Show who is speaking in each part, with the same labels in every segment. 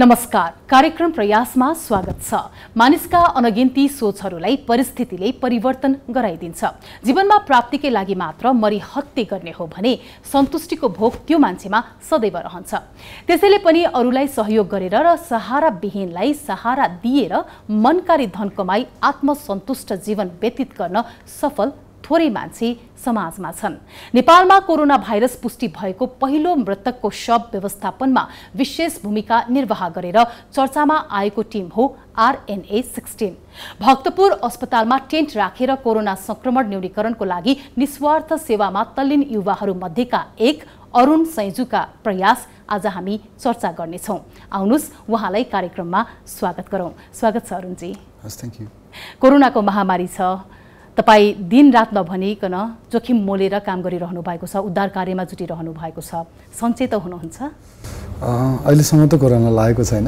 Speaker 1: नमस्कार कार्यक्रम प्रयासमा स्वागत छ मानिसका अनगिन्ती सोचहरूलाई परिस्थितिले परिवर्तन गराइदिन्छ जीवनमा प्राप्तिकै लागि मात्र मरिहत्ते गर्ने हो भने सन्तुष्टिको भोग त्यो मान्छेमा सदैव रहन्छ त्यसैले पनि अरूलाई सहयोग गरेर र सहाराविहीनलाई सहारा दिएर मनकारी धन कमाई आत्मसन्तुष्ट जीवन व्यतीत गर्न सफल थोरै मान्छे समाजमा छन् नेपालमा कोरोना भाइरस पुष्टि भएको पहिलो मृतकको शव व्यवस्थापनमा विशेष भूमिका निर्वाह गरेर चर्चामा आएको टिम हो आरएनए सिक्सटिन भक्तपुर अस्पतालमा टेन्ट राखेर कोरोना संक्रमण न्यूनीकरणको लागि निस्वार्थ सेवामा तल्लीन युवाहरू मध्येका एक अरुण सैजुका प्रयास आज हामी चर्चा गर्नेछौँ आउनुहोस् उहाँलाई कार्यक्रममा स्वागत गरौँ स्वागत छ अरुणजी कोरोनाको महामारी छ तपाईँ दिनरात नभनिकन जोखिम मोलेर काम गरिरहनु भएको छ उद्धार कार्यमा जुटिरहनु भएको छ सञ्चेत हुनुहुन्छ
Speaker 2: अहिलेसम्म त कोरोना लागेको छैन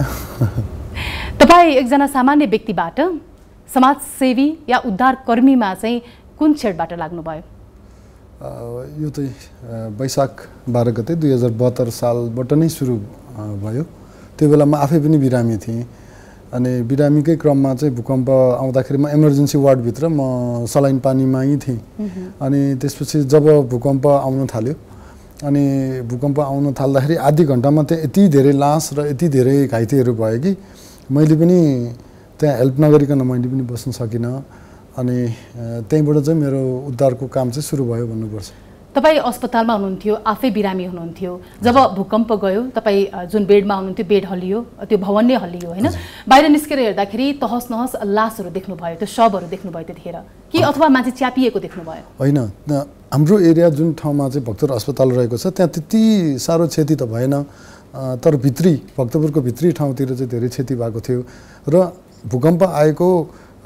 Speaker 1: तपाईँ एकजना सामान्य व्यक्तिबाट समाजसेवी या उद्धारकर्मीमा चाहिँ कुन क्षेत्रबाट लाग्नुभयो
Speaker 2: यो त वैशाख बाह्र गते दुई हजार बहत्तर सालबाट नै सुरु भयो त्यो बेला म आफै पनि बिरामी थिएँ अनि बिरामीकै क्रममा चाहिँ भूकम्प आउँदाखेरि म इमर्जेन्सी वार्डभित्र म सलाइन यहीँ थिएँ अनि त्यसपछि जब भूकम्प आउन थाल्यो अनि भूकम्प आउन थाल्दाखेरि आधी घन्टामा त्यहाँ यति धेरै लास र यति धेरै घाइतेहरू भयो कि मैले पनि त्यहाँ हेल्प नगरिकन मैले पनि बस्न सकिनँ अनि त्यहीँबाट चाहिँ मेरो उद्धारको काम चाहिँ सुरु भयो भन्नुपर्छ
Speaker 1: तपाईँ अस्पतालमा हुनुहुन्थ्यो आफै बिरामी हुनुहुन्थ्यो जब भूकम्प गयो तपाईँ जुन बेडमा हुनुहुन्थ्यो बेड हल्लियो त्यो भवन नै हल्लियो होइन बाहिर निस्केर हेर्दाखेरि तहस नहस लासहरू देख्नुभयो त्यो शबहरू देख्नुभयो त्यतिखेर कि अथवा मान्छे च्यापिएको देख्नुभयो
Speaker 2: होइन हाम्रो एरिया जुन ठाउँमा चाहिँ भक्तपुर अस्पताल रहेको छ त्यहाँ त्यति साह्रो क्षति त भएन तर भित्री भक्तपुरको भित्री ठाउँतिर चाहिँ धेरै क्षति भएको थियो र भूकम्प आएको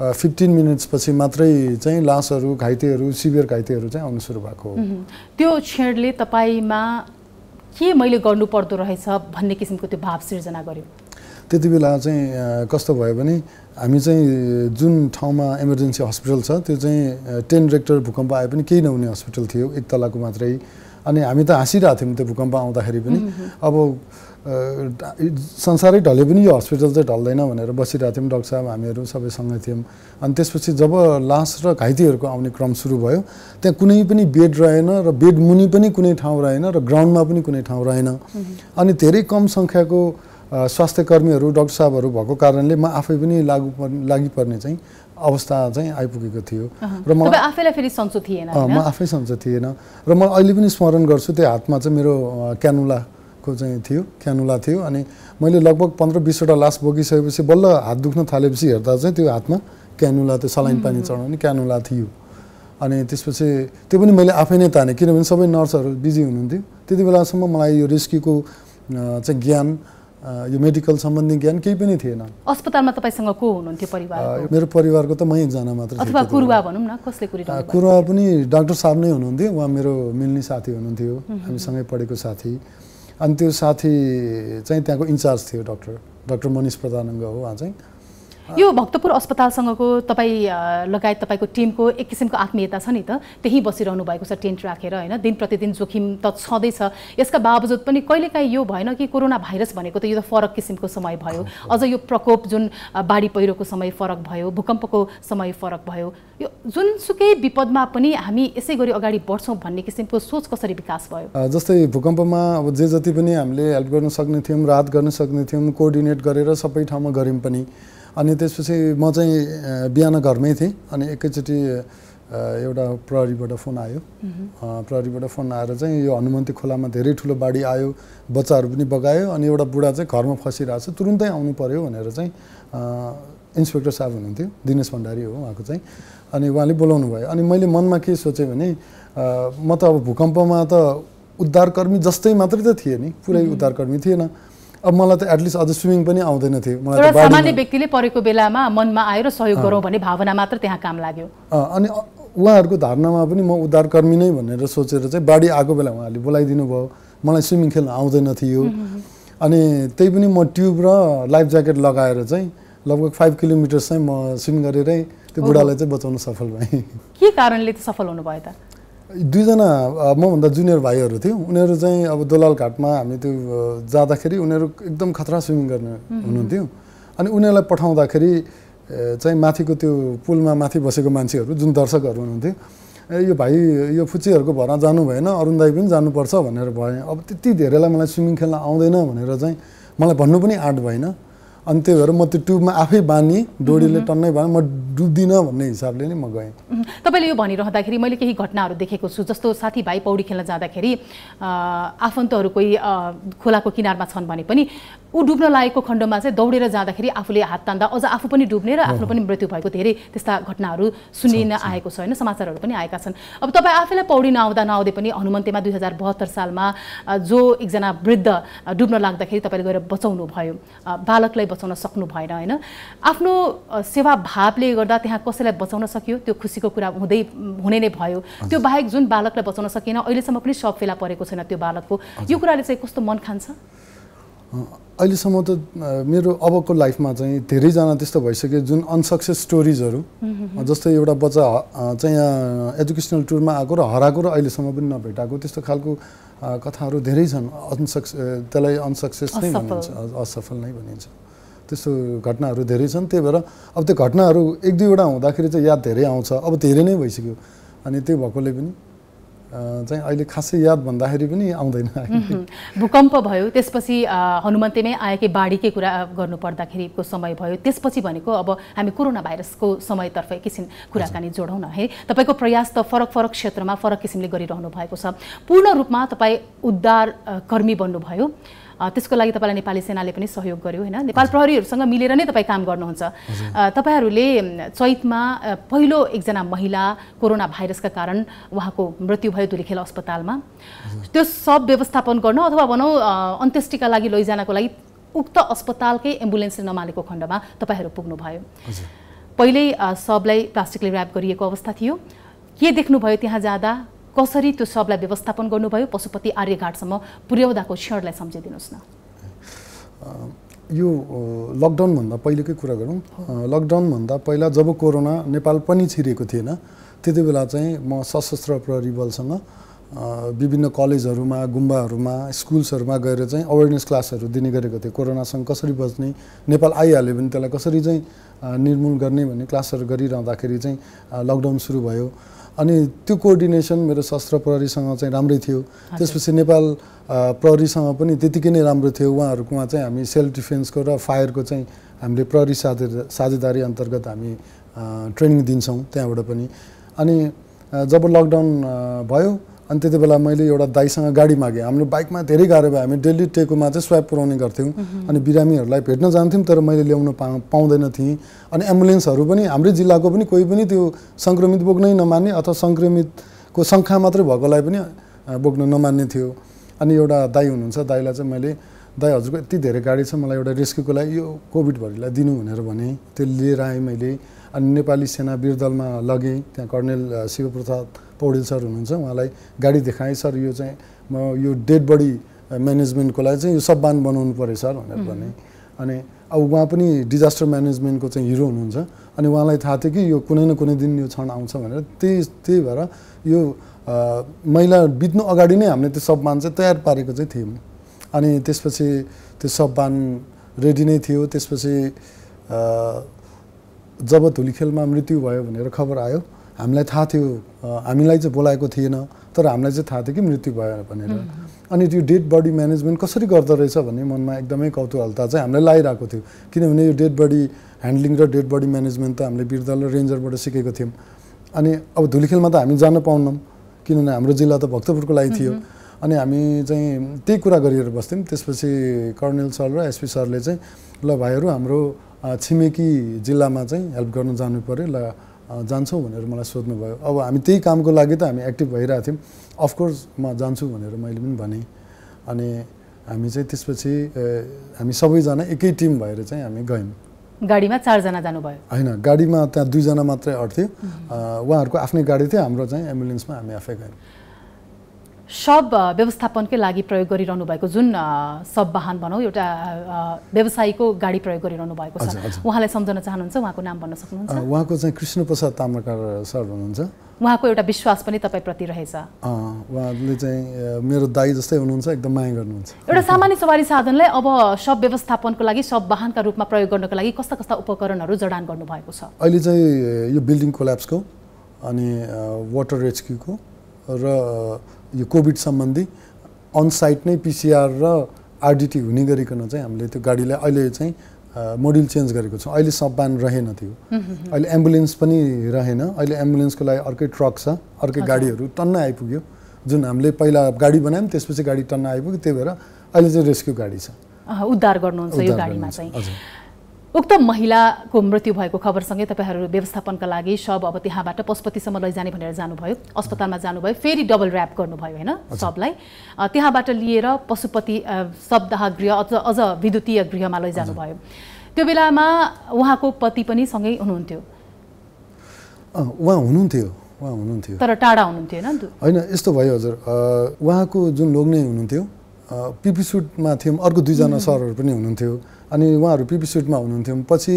Speaker 2: फिफ्टिन मिनट्सपछि मात्रै चाहिँ लासहरू घाइतेहरू सिभियर घाइतेहरू चाहिँ आउनु सुरु भएको हो
Speaker 1: त्यो क्षणले तपाईँमा के मैले गर्नुपर्दो रहेछ भन्ने किसिमको त्यो भाव सिर्जना गर्यो
Speaker 2: त्यति बेला चाहिँ कस्तो भयो भने हामी चाहिँ जुन ठाउँमा इमर्जेन्सी हस्पिटल छ त्यो चाहिँ टेन रेक्टर भूकम्प आए पनि केही नहुने हस्पिटल थियो एक तलाको मात्रै अनि हामी त हाँसिरहेको थियौँ त्यो भूकम्प आउँदाखेरि पनि अब संसारै ढले पनि यो हस्पिटल चाहिँ ढल्दैन भनेर बसिरहेको थियौँ डक्टर साहब हामीहरू सबैसँग थियौँ अनि त्यसपछि जब लास र घाइतेहरूको आउने क्रम सुरु भयो त्यहाँ कुनै पनि बेड रहेन र बेड मुनि पनि कुनै ठाउँ रहेन र ग्राउन्डमा पनि कुनै ठाउँ रहेन अनि धेरै कम सङ्ख्याको स्वास्थ्य कर्मीहरू डक्टर साहबहरू भएको कारणले म आफै पनि लागु लागि पर्ने चाहिँ अवस्था चाहिँ आइपुगेको थियो र म
Speaker 1: आफैलाई फेरि सन्चो थिएन म
Speaker 2: आफै सन्चो थिएन र म अहिले पनि स्मरण गर्छु त्यो हातमा चाहिँ मेरो क्यानुला को चाहिँ थियो क्यानुला थियो अनि मैले लगभग पन्ध्र बिसवटा लास बोकिसकेपछि बल्ल हात दुख्न थालेपछि हेर्दा चाहिँ त्यो हातमा क्यानुला त्यो सलाइन पानी चढाउने क्यानुला थियो अनि त्यसपछि त्यो पनि मैले आफै नै ताने किनभने सबै नर्सहरू बिजी हुनुहुन्थ्यो त्यति बेलासम्म मलाई यो रेस्क्युको चाहिँ ज्ञान यो मेडिकल सम्बन्धी ज्ञान केही पनि थिएन
Speaker 1: अस्पतालमा तपाईँसँग को हुनुहुन्थ्यो परिवार
Speaker 2: मेरो परिवारको त म एकजना मात्र अथवा कुरुवा कुरुवा पनि डाक्टर साहब नै हुनुहुन्थ्यो उहाँ मेरो मिल्ने साथी हुनुहुन्थ्यो हामीसँगै पढेको साथी अनि त्यो साथी चाहिँ त्यहाँको इन्चार्ज थियो डक्टर डक्टर मनिष प्रधानङ्ग हो उहाँ चाहिँ
Speaker 1: यो भक्तपुर अस्पतालसँगको तपाईँ लगायत तपाईँको टिमको एक किसिमको आत्मीयता छ नि त त्यहीँ बसिरहनु भएको छ टेन्ट राखेर होइन दिन प्रतिदिन जोखिम त छँदैछ यसका बावजुद पनि कहिलेकाहीँ यो भएन कि कोरोना भाइरस भनेको त यो त फरक किसिमको समय भयो अझ यो प्रकोप जुन बाढी पहिरोको समय फरक भयो भूकम्पको समय फरक भयो यो जुनसुकै विपदमा पनि हामी यसै गरी अगाडि बढ्छौँ भन्ने किसिमको सोच कसरी विकास भयो
Speaker 2: जस्तै भूकम्पमा अब जे जति पनि हामीले हेल्प गर्न सक्ने थियौँ राहत गर्न सक्ने थियौँ कोअर्डिनेट गरेर सबै ठाउँमा गऱ्यौँ पनि अनि त्यसपछि म चाहिँ बिहान घरमै थिएँ अनि एकैचोटि एउटा प्रहरीबाट फोन आयो प्रहरीबाट फोन आएर चाहिँ यो हनुमन्ती खोलामा धेरै ठुलो बाढी आयो बच्चाहरू पनि बगायो अनि एउटा बुढा चाहिँ घरमा फसिरहेको छ तुरुन्तै आउनु पऱ्यो भनेर चाहिँ इन्सपेक्टर साहब हुनुहुन्थ्यो दिनेश भण्डारी हो उहाँको चाहिँ अनि उहाँले बोलाउनु भयो अनि मैले मनमा के सोचेँ भने म त अब भूकम्पमा त उद्धारकर्मी जस्तै मात्रै त थिएँ नि पुरै उद्धारकर्मी थिएन अब मलाई त एटलिस्ट अझ स्विमिङ पनि आउँदैन थियो मलाई सामान्य
Speaker 1: व्यक्तिले परेको बेलामा मनमा आएर सहयोग गरौँ भन्ने भावना मात्र त्यहाँ काम लाग्यो
Speaker 2: अनि उहाँहरूको धारणामा पनि म उद्धारकर्मी नै भनेर सोचेर चाहिँ बाढी आएको बेला उहाँहरूले बोलाइदिनु भयो मलाई स्विमिङ खेल्न आउँदैन थियो अनि त्यही पनि म ट्युब र लाइफ ज्याकेट लगाएर चाहिँ लगभग फाइभ किलोमिटर चाहिँ म स्विम गरेरै त्यो बुढालाई चाहिँ बचाउन सफल भएँ
Speaker 1: के कारणले सफल हुनुभयो त
Speaker 2: दुईजना मभन्दा जुनियर भाइहरू थियो उनीहरू चाहिँ अब दोलालघाटमा हामी त्यो जाँदाखेरि उनीहरू एकदम खतरा स्विमिङ गर्ने हुनुहुन्थ्यो अनि उनीहरूलाई पठाउँदाखेरि चाहिँ माथिको त्यो पुलमा माथि बसेको मान्छेहरू जुन दर्शकहरू हुनुहुन्थ्यो यो भाइ यो फुच्चीहरूको भरमा जानु भएन अरुण दाई पनि जानुपर्छ भनेर भएँ अब त्यति धेरैलाई मलाई स्विमिङ खेल्न आउँदैन भनेर चाहिँ मलाई भन्नु पनि आँट भएन अनि त्यही भएर म त्यो ट्युबमा आफै बानी डोरीले टन्नै भए म डुब्दिनँ भन्ने हिसाबले नै म गएँ
Speaker 1: तपाईँले यो भनिरहँदाखेरि मैले केही घटनाहरू देखेको छु जस्तो साथीभाइ पौडी खेल्न जाँदाखेरि आफन्तहरू कोही खोलाको किनारमा छन् भने पनि ऊ डुब्न लागेको खण्डमा चाहिँ दौडेर जाँदाखेरि आफूले हात तान्दा अझ आफू पनि डुब्ने र आफ्नो पनि मृत्यु भएको धेरै त्यस्ता घटनाहरू सुनिन आएको छ होइन समाचारहरू पनि आएका छन् अब तपाईँ आफैलाई पौडी नआउँदा नआउँदै पनि हनुमन्तेमा दुई हजार बहत्तर सालमा जो एकजना वृद्ध डुब्न लाग्दाखेरि तपाईँले गएर बचाउनु भयो बालकलाई बचाउन सक्नु भएन होइन आफ्नो सेवा भावले गर्दा त्यहाँ कसैलाई बचाउन सकियो त्यो खुसीको कुरा हुँदै हुने नै भयो त्यो बाहेक जुन बालकलाई बचाउन सकिएन अहिलेसम्म पनि सब फेला परेको छैन त्यो बालकको यो कुराले चाहिँ कस्तो मन खान्छ
Speaker 2: अहिलेसम्म त मेरो अबको लाइफमा चाहिँ धेरैजना त्यस्तो भइसक्यो जुन अनसक्सेस स्टोरिजहरू जस्तै एउटा बच्चा चाहिँ यहाँ एजुकेसनल टुरमा आएको र हराएको र अहिलेसम्म पनि नभेटाएको त्यस्तो खालको कथाहरू धेरै छन् अनसक्स त्यसलाई अनसक्सेस नै भनिन्छ असफल नै भनिन्छ त्यस्तो घटनाहरू धेरै छन् त्यही भएर अब त्यो घटनाहरू एक दुईवटा हुँदाखेरि चाहिँ याद धेरै आउँछ अब धेरै नै भइसक्यो अनि त्यो भएकोले पनि चाहिँ अहिले खासै याद भन्दाखेरि पनि आउँदैन
Speaker 1: भूकम्प भयो त्यसपछि हनुमन्तेमै आएकै बाढीकै कुरा गर्नु पर्दाखेरिको समय भयो त्यसपछि भनेको अब हामी कोरोना भाइरसको समयतर्फ किसिम कुराकानी जोडौँ न है तपाईँको प्रयास त फरक फरक क्षेत्रमा फरक किसिमले गरिरहनु भएको छ पूर्ण रूपमा तपाईँ उद्धार कर्मी बन्नुभयो त्यसको लागि तपाईँलाई नेपाली सेनाले पनि सहयोग गर्यो होइन नेपाल प्रहरीहरूसँग मिलेर नै तपाईँ काम गर्नुहुन्छ तपाईँहरूले चैतमा पहिलो एकजना महिला कोरोना भाइरसका कारण उहाँको मृत्यु भयो धुलिखेल अस्पतालमा त्यो सब व्यवस्थापन गर्न अथवा भनौँ अन्त्येष्टिका लागि लैजानको लागि उक्त अस्पतालकै एम्बुलेन्सले नमालेको खण्डमा तपाईँहरू पुग्नुभयो पहिल्यै सबलाई प्लास्टिकले ऱ्याप गरिएको अवस्था थियो के देख्नुभयो त्यहाँ जाँदा कसरी त्यो सबलाई व्यवस्थापन गर्नुभयो पशुपति आर्यघाटसम्म पुर्याउँदाको क्षणलाई सम्झिदिनुहोस् न
Speaker 2: यो लकडाउनभन्दा पहिलेकै कुरा गरौँ लकडाउनभन्दा पहिला जब कोरोना नेपाल पनि छिरेको थिएन त्यति बेला चाहिँ म सशस्त्र प्रहरी बलसँग विभिन्न कलेजहरूमा गुम्बाहरूमा स्कुल्सहरूमा गएर चाहिँ अवेरनेस क्लासहरू दिने गरेको थिएँ कोरोनासँग कसरी बच्ने नेपाल आइहाल्यो भने त्यसलाई कसरी चाहिँ निर्मूल गर्ने भन्ने क्लासहरू गरिरहँदाखेरि चाहिँ लकडाउन सुरु भयो अनि त्यो कोअर्डिनेसन मेरो शस्त्र प्रहरीसँग चाहिँ राम्रै थियो त्यसपछि नेपाल प्रहरीसँग पनि त्यतिकै नै राम्रो थियो उहाँहरूकोमा चाहिँ हामी सेल्फ डिफेन्सको र फायरको चाहिँ हामीले प्रहरी साझेदार साझेदारी अन्तर्गत हामी ट्रेनिङ दिन्छौँ त्यहाँबाट पनि अनि जब लकडाउन भयो अनि त्यति बेला मैले एउटा दाईसँग गाडी मागेँ हाम्रो बाइकमा धेरै गाह्रो भयो हामी डेली टेकोमा चाहिँ स्वाइप पुऱ्याउने गर्थ्यौँ अनि बिरामीहरूलाई भेट्न जान्थ्यौँ तर मैले ल्याउन पा पाउँदैन थिएँ अनि एम्बुलेन्सहरू पनि हाम्रै जिल्लाको पनि कोही पनि त्यो सङ्क्रमित बोक्नै नमान्ने अथवा सङ्क्रमितको सङ्ख्या मात्रै भएकोलाई पनि बोक्न नमान्ने थियो अनि एउटा दाई हुनुहुन्छ दाईलाई चाहिँ मैले दाई हजुरको यति धेरै गाडी छ मलाई एउटा रेस्क्युको लागि यो कोभिडभरिलाई दिनु भनेर भने त्यो लिएर आएँ मैले अनि नेपाली सेना बिरदलमा लगेँ त्यहाँ कर्णेल शिवप्रसाद पौडेल सर हुनुहुन्छ उहाँलाई गाडी देखाएँ सर यो चाहिँ म यो डेड बडी म्यानेजमेन्टको लागि चाहिँ यो सब बान बनाउनु पऱ्यो सर भनेर भने अनि अब उहाँ पनि डिजास्टर म्यानेजमेन्टको चाहिँ हिरो हुनुहुन्छ अनि उहाँलाई थाहा थियो कि यो कुनै न कुनै दिन यो क्षण आउँछ भनेर त्यही त्यही भएर यो मैला बित्नु अगाडि नै हामीले त्यो सब बान चाहिँ तयार पारेको चाहिँ थियौँ अनि त्यसपछि त्यो सब बान रेडी नै थियो त्यसपछि जब धुलिखेलमा मृत्यु भयो भनेर खबर आयो हामीलाई थाहा थियो हामीलाई चाहिँ बोलाएको थिएन तर हामीलाई चाहिँ थाहा थियो कि मृत्यु भयो भनेर अनि त्यो डेड बडी म्यानेजमेन्ट कसरी गर्दो रहेछ भन्ने मनमा एकदमै कौतुहलता चाहिँ हामीलाई लागिरहेको थियो किनभने यो डेड बडी ह्यान्डलिङ र डेड बडी म्यानेजमेन्ट त हामीले बिरदल र रेन्जरबाट सिकेको थियौँ अनि अब धुलखेलमा त हामी जान पाउनौँ किनभने हाम्रो जिल्ला त भक्तपुरको लागि थियो अनि हामी चाहिँ त्यही कुरा गरिएर बस्थ्यौँ त्यसपछि कर्णेल सर र एसपी सरले चाहिँ ल भाइहरू हाम्रो छिमेकी जिल्लामा चाहिँ हेल्प गर्न जानु पऱ्यो ल जान्छौँ भनेर मलाई सोध्नुभयो अब हामी त्यही कामको लागि त हामी एक्टिभ भइरहेको थियौँ अफकोर्स म जान्छु भनेर मैले पनि भनेँ अनि हामी चाहिँ त्यसपछि हामी सबैजना एकै टिम भएर चाहिँ हामी गयौँ
Speaker 1: गाडीमा चारजना जानुभयो
Speaker 2: होइन गाडीमा त्यहाँ दुईजना मात्रै अट्थ्यो उहाँहरूको आफ्नै गाडी थियो हाम्रो चाहिँ एम्बुलेन्समा हामी आफै गयौँ
Speaker 1: सब व्यवस्थापनकै लागि प्रयोग गरिरहनु भएको जुन सब वाहन भनौँ एउटा व्यवसायीको गाडी प्रयोग गरिरहनु भएको छ उहाँलाई सम्झन चाहनुहुन्छ उहाँको नाम भन्न सक्नुहुन्छ उहाँको
Speaker 2: चाहिँ कृष्ण प्रसाद सर हुनुहुन्छ
Speaker 1: उहाँको एउटा विश्वास पनि तपाईँप्रति रहेछ
Speaker 2: उहाँले चाहिँ मेरो दाई जस्तै हुनुहुन्छ एकदम माया गर्नुहुन्छ
Speaker 1: एउटा सामान्य सवारी साधनलाई अब सब व्यवस्थापनको लागि सब वाहनका रूपमा प्रयोग गर्नको लागि कस्ता कस्ता उपकरणहरू जडान गर्नुभएको छ
Speaker 2: अहिले चाहिँ यो बिल्डिङ कोल्याप्सको अनि वाटर रेस्क्युको र यो कोभिड सम्बन्धी अनसाइट नै पिसिआर र आरडिटी हुने गरिकन चाहिँ हामीले त्यो गाडीलाई अहिले चाहिँ मोड्युल चेन्ज गरेको छौँ अहिले बान रहेन त्यो अहिले एम्बुलेन्स पनि रहेन अहिले एम्बुलेन्सको लागि अर्कै ट्रक छ अर्कै गाडीहरू टन्न आइपुग्यो जुन हामीले पहिला गाडी बनायौँ त्यसपछि गाडी टन्न आइपुग्यो त्यही भएर अहिले चाहिँ रेस्क्यु गाडी
Speaker 1: छ उद्धार गर्नुहुन्छ यो गाडीमा चाहिँ उक्त महिलाको मृत्यु भएको खबरसँगै तपाईँहरू व्यवस्थापनका लागि सब अब त्यहाँबाट पशुपतिसम्म लैजाने भनेर जानुभयो अस्पतालमा जानुभयो फेरि डबल ऱ्याप गर्नुभयो होइन सबलाई त्यहाँबाट लिएर पशुपति शब्दाह गृह अझ अझ विद्युतीय गृहमा लैजानुभयो त्यो बेलामा उहाँको पति पनि सँगै हुनुहुन्थ्यो
Speaker 2: उहाँ हुनुहुन्थ्यो उहाँ हुनुहुन्थ्यो तर
Speaker 1: टाढा हुनुहुन्थ्यो होइन
Speaker 2: होइन यस्तो भयो हजुर उहाँको जुन लोग्ने हुनुहुन्थ्यो पिपी पिपिसुटमा थियौँ अर्को दुईजना सरहरू पनि हुनुहुन्थ्यो अनि उहाँहरू पिपी सुटमा हुनुहुन्थ्यो पछि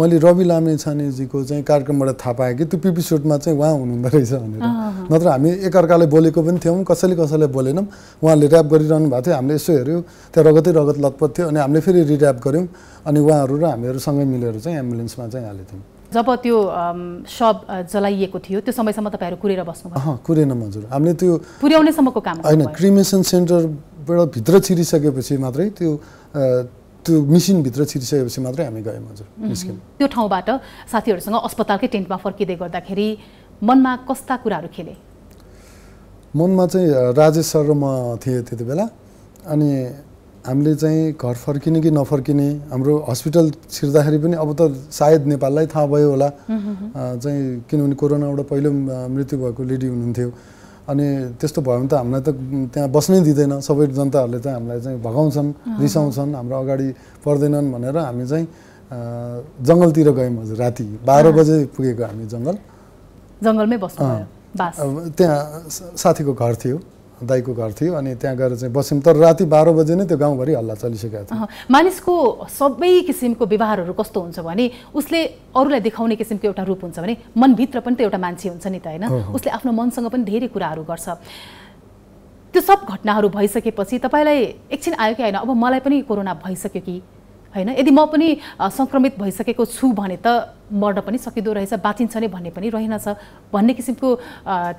Speaker 2: मैले रवि लामे छानेजीको चाहिँ कार्यक्रमबाट थाहा पाएँ कि त्यो पिपी सुटमा चाहिँ उहाँ हुनुहुँदो रहेछ भनेर नत्र हामी एकअर्कालाई बोलेको पनि थियौँ कसैले कसैलाई बोलेनौँ उहाँले ऱ्याप गरिरहनु भएको थियो हामीले यसो हेऱ्यौँ त्यहाँ रगतै रगत लतपत थियो अनि हामीले फेरि रिट्याप गऱ्यौँ अनि उहाँहरू र हामीहरूसँगै मिलेर चाहिँ एम्बुलेन्समा चाहिँ हालेको
Speaker 1: जब त्यो सब जलाइएको थियो त्यो समयसम्म तपाईँहरू कुरेर बस्नुभयो
Speaker 2: कुरेन हजुर हामीले त्यो
Speaker 1: पुर्याउनेसम्मको काम होइन
Speaker 2: क्रिमेसन सेन्टरबाट भित्र छिरिसकेपछि मात्रै त्यो त्यो मिसिनभित्र छिरिसकेपछि मात्रै हामी गयौँ हजुर निस्क्यौँ
Speaker 1: त्यो ठाउँबाट साथीहरूसँग अस्पतालकै टेन्टमा फर्किँदै गर्दाखेरि मनमा कस्ता कुराहरू खेले
Speaker 2: मनमा चाहिँ राजेश सर र म थिएँ त्यति बेला अनि हामीले चाहिँ घर फर्किने कि नफर्किने हाम्रो हस्पिटल छिर्दाखेरि पनि अब त सायद नेपाललाई थाहा भयो होला
Speaker 1: चाहिँ
Speaker 2: किनभने कोरोनाबाट पहिलो मृत्यु भएको लेडी हुनुहुन्थ्यो अनि त्यस्तो भयो भने त हामीलाई त त्यहाँ बस्नै दिँदैन सबै जनताहरूले चाहिँ हामीलाई चाहिँ भगाउँछन् रिसाउँछन् हाम्रो अगाडि पर्दैनन् भनेर हामी चाहिँ जङ्गलतिर गयौँ हजुर राति बाह्र बजे पुगेको हामी जङ्गल
Speaker 1: जङ्गलमै बस्नु त्यहाँ
Speaker 2: साथीको घर थियो दाईको घर थियो अनि त्यहाँ गएर चाहिँ बस्यौँ तर राति बाह्र बजे नै त्यो गाउँभरि हल्ला चलिसकेको
Speaker 1: थियो मानिसको सबै किसिमको व्यवहारहरू कस्तो हुन्छ भने उसले अरूलाई देखाउने किसिमको एउटा रूप हुन्छ भने मनभित्र पनि त एउटा मान्छे हुन्छ नि त होइन उसले आफ्नो मनसँग पनि धेरै कुराहरू गर्छ त्यो सब घटनाहरू भइसकेपछि तपाईँलाई एकछिन आयो कि होइन अब मलाई पनि कोरोना भइसक्यो कि होइन यदि म पनि सङ्क्रमित भइसकेको छु भने त मर्न पनि सकिँदो रहेछ बाँचिन्छ नै भन्ने पनि रहेनछ भन्ने किसिमको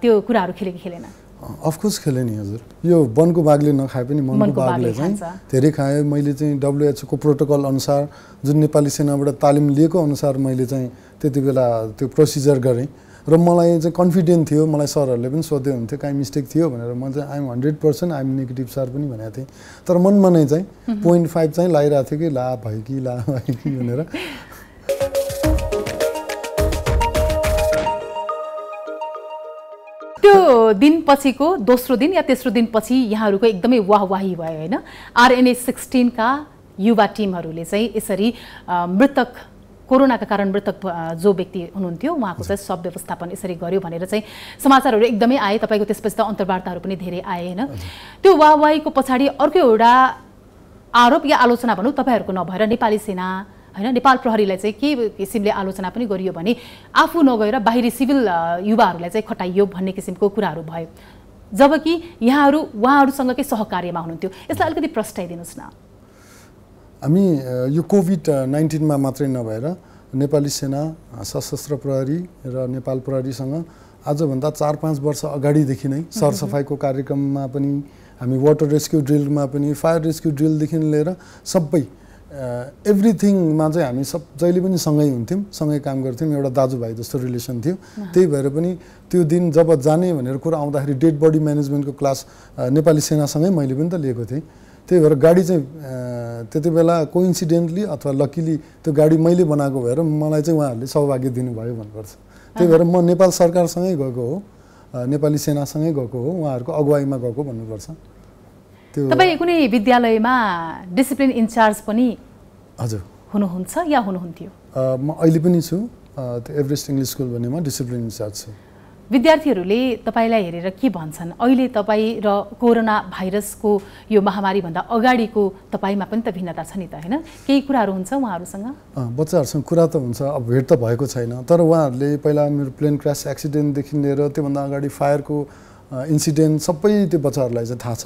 Speaker 1: त्यो कुराहरू खेलेको खेलेन
Speaker 2: अफकोर्स खेलेँ नि हजुर यो वनको बाघले नखाए पनि मनको बाघले चाहिँ धेरै खाएँ मैले चाहिँ डब्लुएचओको प्रोटोकल अनुसार जुन नेपाली सेनाबाट तालिम लिएको अनुसार मैले चाहिँ त्यति बेला त्यो प्रोसिजर गरेँ र मलाई चाहिँ कन्फिडेन्ट थियो मलाई सरहरूले पनि सोध्दै हुन्थ्यो काहीँ मिस्टेक थियो भनेर म चाहिँ I'm hundred percent I'm negative sir पनि भनेको थिएँ तर मनमा नै चाहिँ पोइन्ट फाइभ चाहिँ लगाइरहेको थियो कि ला भयो कि ला भयो कि भनेर
Speaker 1: त्यो दिनपछिको दोस्रो दिन या तेस्रो दिनपछि यहाँहरूको एकदमै वाहवाही भयो होइन आरएनए सिक्सटिनका युवा टिमहरूले चाहिँ यसरी मृतक कोरोनाका कारण मृतक जो व्यक्ति हुनुहुन्थ्यो उहाँको चाहिँ सब व्यवस्थापन यसरी गर्यो भनेर चाहिँ समाचारहरू एकदमै आए तपाईँको त्यसपछि त अन्तर्वार्ताहरू पनि धेरै आए होइन त्यो वाहवाहीको पछाडि अर्को एउटा आरोप या आलोचना भनौँ तपाईँहरूको नभएर नेपाली सेना होइन नेपाल प्रहरीलाई चाहिँ के किसिमले आलोचना पनि गरियो भने आफू नगएर बाहिरी सिभिल युवाहरूलाई चाहिँ खटाइयो भन्ने किसिमको कुराहरू भयो जबकि यहाँहरू उहाँहरूसँगकै सहकार्यमा हुनुहुन्थ्यो यसलाई अलिकति प्रस्टाइदिनुहोस् न
Speaker 2: हामी यो कोभिड नाइन्टिनमा मात्रै नभएर नेपाली सेना सशस्त्र प्रहरी र नेपाल प्रहरीसँग आजभन्दा चार पाँच वर्ष अगाडिदेखि नै सरसफाइको कार्यक्रममा पनि हामी वाटर रेस्क्यु ड्रिलमा पनि फायर रेस्क्यु ड्रिलदेखि लिएर सबै एभ्रिथिङमा चाहिँ हामी सब जहिले पनि सँगै हुन्थ्यौँ सँगै काम गर्थ्यौँ एउटा दाजुभाइ जस्तो रिलेसन थियो त्यही भएर पनि त्यो दिन जब जाने भनेर कुरा आउँदाखेरि डेड बडी म्यानेजमेन्टको क्लास नेपाली सेनासँगै मैले पनि त लिएको थिएँ त्यही भएर गाडी चाहिँ त्यति बेला कोइन्सिडेन्टली अथवा लकिली त्यो गाडी मैले बनाएको भएर मलाई चाहिँ उहाँहरूले सौभाग्य दिनुभयो भन्नुपर्छ त्यही भएर म नेपाल सरकारसँगै गएको हो नेपाली सेनासँगै गएको हो उहाँहरूको अगुवाईमा गएको भन्नुपर्छ तपाईँ
Speaker 1: कुनै विद्यालयमा डिसिप्लिन इन्चार्ज पनि हजुर हुनुहुन्छ या हुनुहुन्थ्यो
Speaker 2: म अहिले पनि छु एभरेस्ट इङ्ग्लिस स्कुल भन्नेमा डिसिप्लिन इन्चार्ज छु
Speaker 1: विद्यार्थीहरूले तपाईँलाई हेरेर के भन्छन् अहिले तपाईँ र कोरोना भाइरसको यो महामारीभन्दा अगाडिको तपाईँमा पनि त भिन्नता छ नि त होइन केही कुराहरू हुन्छ उहाँहरूसँग
Speaker 2: बच्चाहरूसँग कुरा त हुन्छ अब भेट त भएको छैन तर उहाँहरूले पहिला मेरो प्लेन क्रास एक्सिडेन्टदेखि लिएर त्योभन्दा अगाडि फायरको इन्सिडेन्ट सबै त्यो बच्चाहरूलाई चाहिँ थाहा छ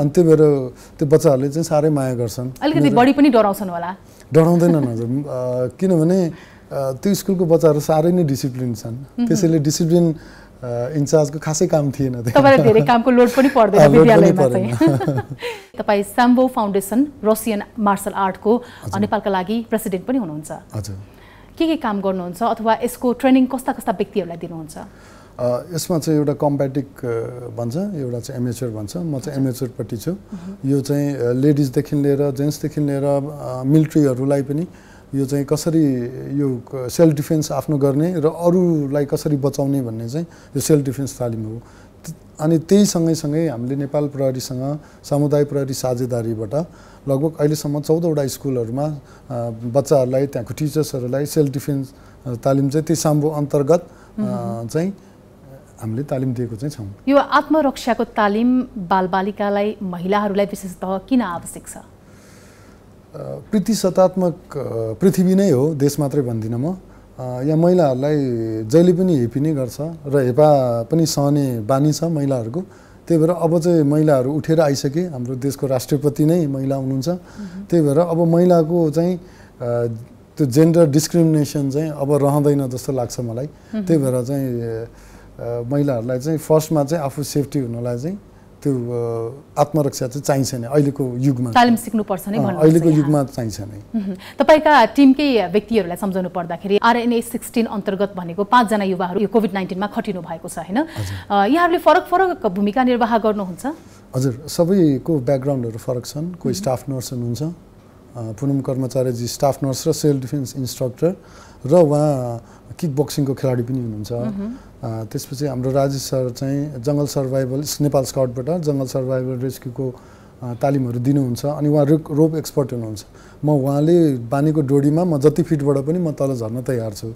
Speaker 2: अनि त्यही भएर त्यो बच्चाहरूले चाहिँ साह्रै माया गर्छन् अलिकति बढी
Speaker 1: पनि डराउँछन् होला
Speaker 2: डराउँदैनन् हजुर किनभने त्यो स्कुलको बच्चाहरू साह्रै नै डिसिप्लिन छन् त्यसैले डिसिप्लिन इन्चार्जको खासै काम थिएन धेरै
Speaker 1: कामको लोड पनि पर्दैन विद्यालयमा तपाईँ साम्बो फाउन्डेसन रसियन मार्सल आर्टको नेपालका लागि प्रेसिडेन्ट पनि हुनुहुन्छ हजुर के के काम गर्नुहुन्छ अथवा यसको ट्रेनिङ कस्ता कस्ता व्यक्तिहरूलाई दिनुहुन्छ
Speaker 2: यसमा चाहिँ एउटा कम्प्याटिक भन्छ एउटा चाहिँ एमेचर भन्छ म चाहिँ एमेचरपट्टि छु यो चाहिँ लेडिजदेखि लिएर जेन्ट्सदेखि लिएर मिलिट्रीहरूलाई पनि यो चाहिँ कसरी यो सेल्फ डिफेन्स आफ्नो गर्ने र अरूलाई कसरी बचाउने भन्ने चाहिँ यो सेल्फ डिफेन्स तालिम हो अनि त्यही सँगैसँगै हामीले नेपाल प्रहरीसँग समुदाय प्रहरी साझेदारीबाट लगभग अहिलेसम्म चौधवटा स्कुलहरूमा बच्चाहरूलाई त्यहाँको टिचर्सहरूलाई सेल्फ डिफेन्स तालिम चाहिँ त्यही साम्बो अन्तर्गत चाहिँ हामीले तालिम दिएको चाहिँ छौँ
Speaker 1: यो आत्मरक्षाको तालिम बालबालिकालाई महिलाहरूलाई विशेषतः किन आवश्यक छ
Speaker 2: प्रतिशतात्मक पृथ्वी नै हो देश मात्रै भन्दिनँ म यहाँ महिलाहरूलाई जहिले पनि हेपिने गर्छ र हेपा पनि सहने बानी छ महिलाहरूको त्यही भएर अब चाहिँ महिलाहरू उठेर आइसके हाम्रो देशको राष्ट्रपति नै महिला हुनुहुन्छ त्यही भएर अब महिलाको चाहिँ त्यो जेन्डर डिस्क्रिमिनेसन चाहिँ अब रहँदैन जस्तो लाग्छ मलाई त्यही भएर चाहिँ महिलाहरूलाई चाहिँ फर्स्टमा चाहिँ आफू सेफ्टी हुनलाई चाहिँ त्यो आत्मरक्षा चाहिँ चाहिन्छ नै अहिलेको युगमा तालिम
Speaker 1: सिक्नुपर्छ नै अहिलेको युगमा चाहिन्छ नै तपाईँका टिमकै व्यक्तिहरूलाई सम्झाउनु पर्दाखेरि आरएनए सिक्सटिन अन्तर्गत भनेको पाँचजना युवाहरू यो कोभिड नाइन्टिनमा खटिनु भएको छ होइन यहाँहरूले फरक फरक भूमिका निर्वाह गर्नुहुन्छ
Speaker 2: हजुर सबैको ब्याकग्राउन्डहरू फरक छन् कोही स्टाफ नर्स हुनुहुन्छ पुनम कर्मचारीजी स्टाफ नर्स र सेल्फ डिफेन्स इन्स्ट्रक्टर र उहाँ किक बक्सिङको खेलाडी पनि हुनुहुन्छ त्यसपछि हाम्रो राजेश सर चाहिँ जङ्गल सर्भाइभल नेपाल स्काउटबाट जङ्गल सर्भाइभल रेस्क्युको तालिमहरू दिनुहुन्छ अनि उहाँ रोप रोप एक्सपर्ट हुनुहुन्छ म उहाँले बानीको डोरीमा म जति फिटबाट पनि म तल झर्न तयार छु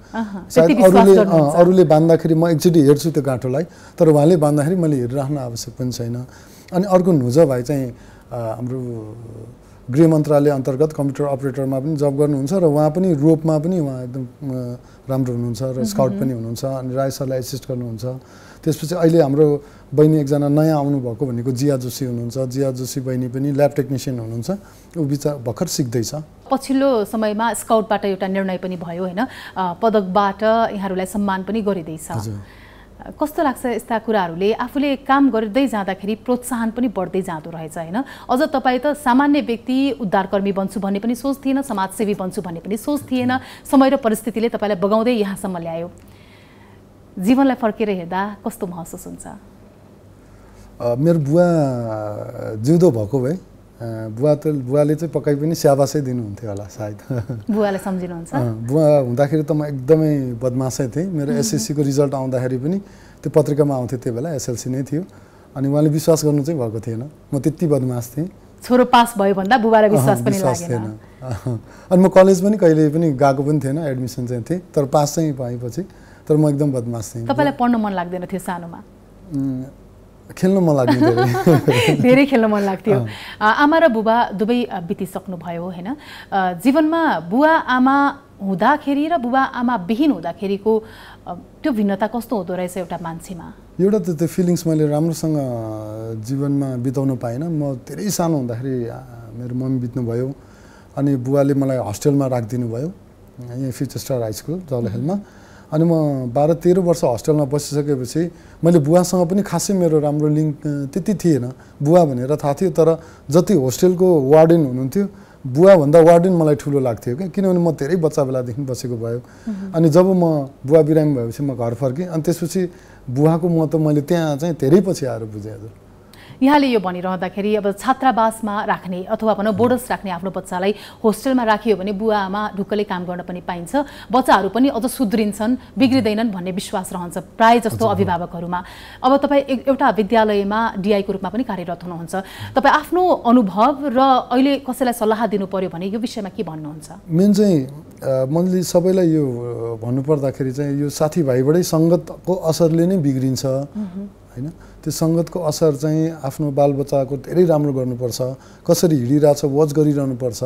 Speaker 2: सायद अरूले अरूले बाँध्दाखेरि म एकचोटि हेर्छु त्यो गाँठोलाई तर उहाँले बाँध्दाखेरि मैले हेरिराख्नु आवश्यक पनि छैन अनि अर्को नुज भाइ चाहिँ हाम्रो गृह मन्त्रालय अन्तर्गत कम्प्युटर अपरेटरमा पनि जब गर्नुहुन्छ र उहाँ पनि रोपमा पनि उहाँ एकदम राम्रो हुनुहुन्छ र स्काउट पनि हुनुहुन्छ अनि राय सरलाई एसिस्ट गर्नुहुन्छ त्यसपछि अहिले हाम्रो बहिनी एकजना नयाँ आउनुभएको भनेको जिया जोशी हुनुहुन्छ जिया जोशी बहिनी पनि ल्याब टेक्निसियन हुनुहुन्छ ऊ विचार भर्खर सिक्दैछ
Speaker 1: पछिल्लो समयमा स्काउटबाट एउटा निर्णय पनि भयो होइन पदकबाट यहाँहरूलाई सम्मान पनि गरिँदैछ कस्तो लाग्छ यस्ता कुराहरूले आफूले काम गर्दै जाँदाखेरि प्रोत्साहन पनि बढ्दै जाँदो रहेछ होइन अझ तपाईँ त सामान्य व्यक्ति उद्धारकर्मी बन्छु भन्ने पनि सोच थिएन समाजसेवी बन्छु भन्ने पनि सोच थिएन समय र परिस्थितिले तपाईँलाई बगाउँदै यहाँसम्म ल्यायो जीवनलाई फर्केर हेर्दा कस्तो महसुस हुन्छ
Speaker 2: मेरो बुवा जिउँदो भएको भए बुवा त बुवाले चाहिँ पक्कै पनि स्याबासै दिनुहुन्थ्यो होला सायद
Speaker 1: बुवाले सम्झिनुहुन्छ
Speaker 2: बुवा हुँदाखेरि त म एकदमै बदमासै थिएँ मेरो एसएससीको रिजल्ट आउँदाखेरि पनि त्यो पत्रिकामा आउँथ्यो त्यो बेला एसएलसी नै थियो अनि उहाँले विश्वास गर्नु चाहिँ भएको थिएन म त्यति बदमास थिएँ
Speaker 1: छोरो पास भयो भन्दा बुबालाई विश्वास पनि विश्वास थिएन अनि म
Speaker 2: कलेज पनि कहिले पनि गएको पनि थिएन एडमिसन चाहिँ थिएँ तर पास चाहिँ भएपछि तर म एकदम बदमास थिएँ तपाईँलाई
Speaker 1: पढ्नु मन लाग्दैन थियो सानोमा
Speaker 2: खेल्नु मन लाग्थ्यो
Speaker 1: धेरै खेल्न मन लाग्थ्यो आमा र बुबा दुवै बितिसक्नुभयो होइन जीवनमा बुवा आमा हुँदाखेरि र बुबा आमा विहीन हुँदाखेरिको त्यो भिन्नता कस्तो हुँदो रहेछ एउटा मान्छेमा
Speaker 2: एउटा त त्यो फिलिङ्स मैले राम्रोसँग जीवनमा बिताउनु पाइनँ म धेरै सानो हुँदाखेरि मेरो मम्मी बित्नुभयो अनि बुवाले मलाई हस्टेलमा राखिदिनु भयो यहाँ फ्युचर स्टार हाई स्कुल जलखेलमा अनि म बाह्र तेह्र वर्ष होस्टेलमा बसिसकेपछि मैले बुवासँग पनि खासै मेरो राम्रो लिङ्क त्यति थिएन बुवा भनेर थाहा थियो तर जति होस्टेलको वार्डेन हुनुहुन्थ्यो बुवाभन्दा वार्डेन मलाई ठुलो लाग्थ्यो क्या किनभने म धेरै बच्चा बेलादेखि बसेको भयो अनि जब म बुवा बिरामी भएपछि म घर फर्केँ अनि त्यसपछि बुवाको महत्त्व मैले त्यहाँ चाहिँ धेरै पछि आएर बुझेँ हजुर
Speaker 1: यहाँले यो भनिरहँदाखेरि अब छात्रावासमा राख्ने अथवा भनौँ बोर्डर्स राख्ने आफ्नो बच्चालाई होस्टेलमा राखियो भने बुवा आमा ढुक्कले काम गर्न पनि पाइन्छ बच्चाहरू पनि अझ सुध्रिन्छन् बिग्रिँदैनन् भन्ने विश्वास रहन्छ प्रायः जस्तो अभिभावकहरूमा अब तपाईँ एउटा विद्यालयमा डिआईको रूपमा पनि कार्यरत हुनुहुन्छ तपाईँ आफ्नो अनुभव र अहिले कसैलाई सल्लाह दिनु पर्यो भने यो विषयमा के भन्नुहुन्छ
Speaker 2: मेन चाहिँ मैले सबैलाई यो भन्नुपर्दाखेरि चाहिँ यो साथीभाइबाटै सङ्गतको असरले नै बिग्रिन्छ होइन त्यो सङ्गतको असर चाहिँ आफ्नो बालबच्चाको धेरै राम्रो गर्नुपर्छ कसरी हिँडिरहेछ वाच गरिरहनुपर्छ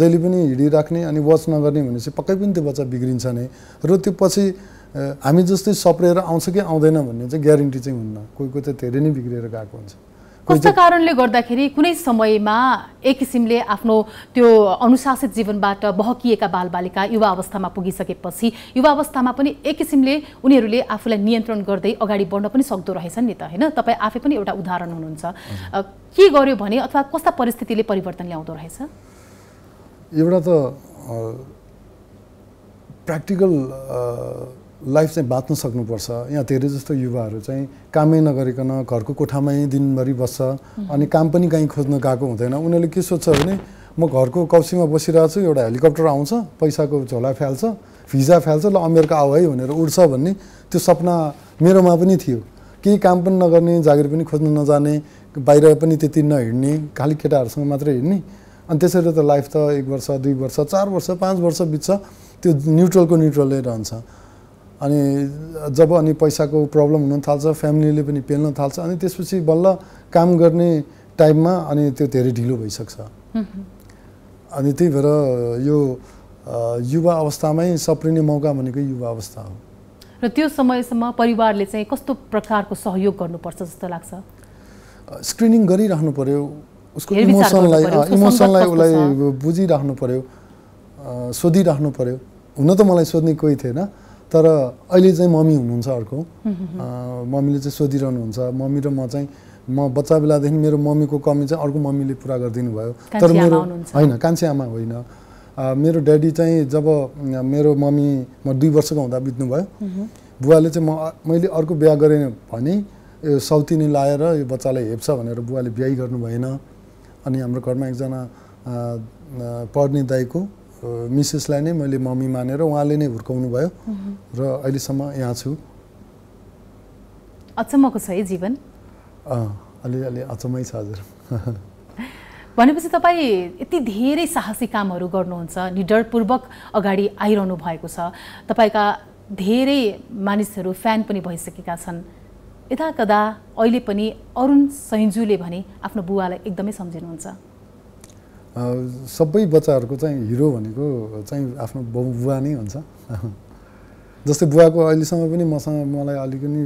Speaker 2: जहिले पनि हिँडिराख्ने अनि वाच नगर्ने भनेपछि पक्कै पनि त्यो बच्चा बिग्रिन्छ नै र त्यो पछि हामी जस्तै सप्रेर आउँछ कि आउँदैन भन्ने चाहिँ ग्यारेन्टी चाहिँ हुन्न कोही कोही त धेरै नै बिग्रिएर गएको हुन्छ
Speaker 1: कस्तो कारणले गर्दाखेरि कुनै समयमा एक किसिमले आफ्नो त्यो अनुशासित जीवनबाट बहकिएका बालबालिका युवा अवस्थामा पुगिसकेपछि युवा अवस्थामा पनि एक किसिमले उनीहरूले आफूलाई नियन्त्रण गर्दै अगाडि बढ्न पनि सक्दो रहेछन् नि त होइन तपाईँ आफै पनि एउटा उदाहरण हुनुहुन्छ के गर्यो भने अथवा कस्ता परिस्थितिले परिवर्तन ल्याउँदो रहेछ
Speaker 2: एउटा त प्र्याक्टिकल लाइफ चाहिँ बाँच्न सक्नुपर्छ यहाँ धेरै जस्तो युवाहरू चाहिँ कामै नगरिकन घरको कोठामै दिनभरि बस्छ अनि काम पनि कहीँ खोज्न गएको हुँदैन उनीहरूले के सोध्छ भने म घरको कौसीमा बसिरहेको छु एउटा हेलिकप्टर आउँछ पैसाको झोला फाल्छ भिजा फाल्छ ल अमेरिका आऊ है भनेर उड्छ भन्ने त्यो सपना मेरोमा पनि थियो केही काम पनि नगर्ने जागिर पनि खोज्न नजाने बाहिर पनि त्यति नहिँड्ने खालि केटाहरूसँग मात्रै हिँड्ने अनि त्यसरी त लाइफ त एक वर्ष दुई वर्ष चार वर्ष पाँच वर्ष बित्छ त्यो न्युट्रलको न्युट्रलै रहन्छ अनि जब अनि पैसाको प्रब्लम हुन थाल्छ फ्यामिलीले पनि पेल्न थाल्छ अनि त्यसपछि बल्ल काम गर्ने टाइममा अनि त्यो धेरै ढिलो भइसक्छ अनि त्यही भएर यो युवा अवस्थामै सप्रिने मौका भनेको युवा अवस्था हो
Speaker 1: र त्यो समयसम्म परिवारले चाहिँ कस्तो प्रकारको सहयोग गर्नुपर्छ जस्तो लाग्छ
Speaker 2: स्क्रिनिङ गरिराख्नु पर्यो उसको इमोसनलाई इमोसनलाई उसलाई बुझिराख्नु पर्यो सोधिराख्नु पर्यो हुन त मलाई सोध्ने कोही थिएन तर अहिले चाहिँ मम्मी हुनुहुन्छ अर्को मम्मीले चाहिँ सोधिरहनुहुन्छ मम्मी र म चाहिँ म बच्चा बेलादेखि मेरो मम्मीको कमी चाहिँ अर्को मम्मीले पुरा गरिदिनु भयो तर मेरो होइन कान्छे आमा होइन मेरो ड्याडी चाहिँ जब मेरो मम्मी म दुई वर्षको हुँदा बित्नु भयो बुवाले चाहिँ म मैले अर्को बिहा गरेँ भने यो सौतिनी लाएर यो बच्चालाई हेप्छ भनेर बुवाले बिहाइ गर्नु भएन अनि हाम्रो घरमा एकजना पढ्ने दाईको मिसेसलाई नै मैले मम्मी मानेर उहाँले नै हुर्काउनु भयो र अहिलेसम्म यहाँ छु
Speaker 1: अचम्मको छ है जीवन
Speaker 2: अलिअलि अचम्मै छ हजुर
Speaker 1: भनेपछि तपाईँ यति धेरै साहसी कामहरू गर्नुहुन्छ निडरपूर्वक अगाडि आइरहनु भएको छ तपाईँका धेरै मानिसहरू फ्यान पनि भइसकेका छन् यता कदा अहिले पनि अरुण सैन्जुले भने आफ्नो बुवालाई एकदमै सम्झिनुहुन्छ
Speaker 2: सबै बच्चाहरूको चाहिँ हिरो भनेको चाहिँ आफ्नो बुवा नै हुन्छ जस्तै बुवाको अहिलेसम्म पनि मसँग मलाई अलिकति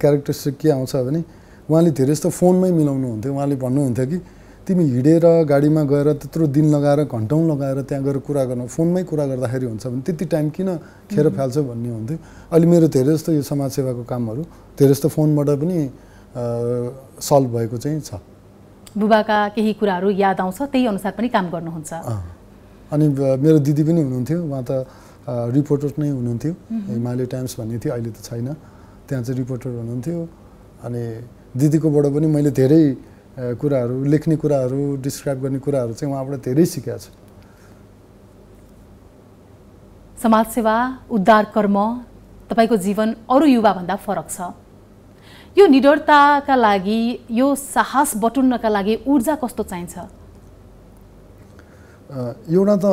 Speaker 2: क्यारेक्टरिस्टिक के आउँछ भने उहाँले धेरै जस्तो फोनमै मिलाउनु हुन्थ्यो उहाँले भन्नुहुन्थ्यो कि तिमी हिँडेर गाडीमा गएर त्यत्रो दिन लगाएर घन्टौँ लगाएर त्यहाँ गएर कुरा गर्नु फोनमै कुरा गर्दाखेरि हुन्छ भने त्यति टाइम किन खेर फाल्छौ भन्ने हुन्थ्यो अहिले मेरो धेरै जस्तो यो समाजसेवाको कामहरू धेरै जस्तो फोनबाट पनि सल्भ भएको चाहिँ छ
Speaker 1: बुबाका केही कुराहरू याद आउँछ त्यही अनुसार पनि काम गर्नुहुन्छ
Speaker 2: अनि मेरो दिदी पनि हुनुहुन्थ्यो उहाँ त रिपोर्टर नै हुनुहुन्थ्यो हिमालय टाइम्स भन्ने थियो अहिले त छैन त्यहाँ चाहिँ रिपोर्टर हुनुहुन्थ्यो अनि दिदीकोबाट पनि मैले धेरै कुराहरू लेख्ने कुराहरू डिस्क्राइब गर्ने कुराहरू चाहिँ उहाँबाट धेरै सिकेको छु
Speaker 1: समाजसेवा उद्धार कर्म तपाईँको जीवन अरू युवाभन्दा फरक छ यो निडरताका लागि यो साहस बटुल्नका लागि ऊर्जा कस्तो चाहिन्छ
Speaker 2: एउटा त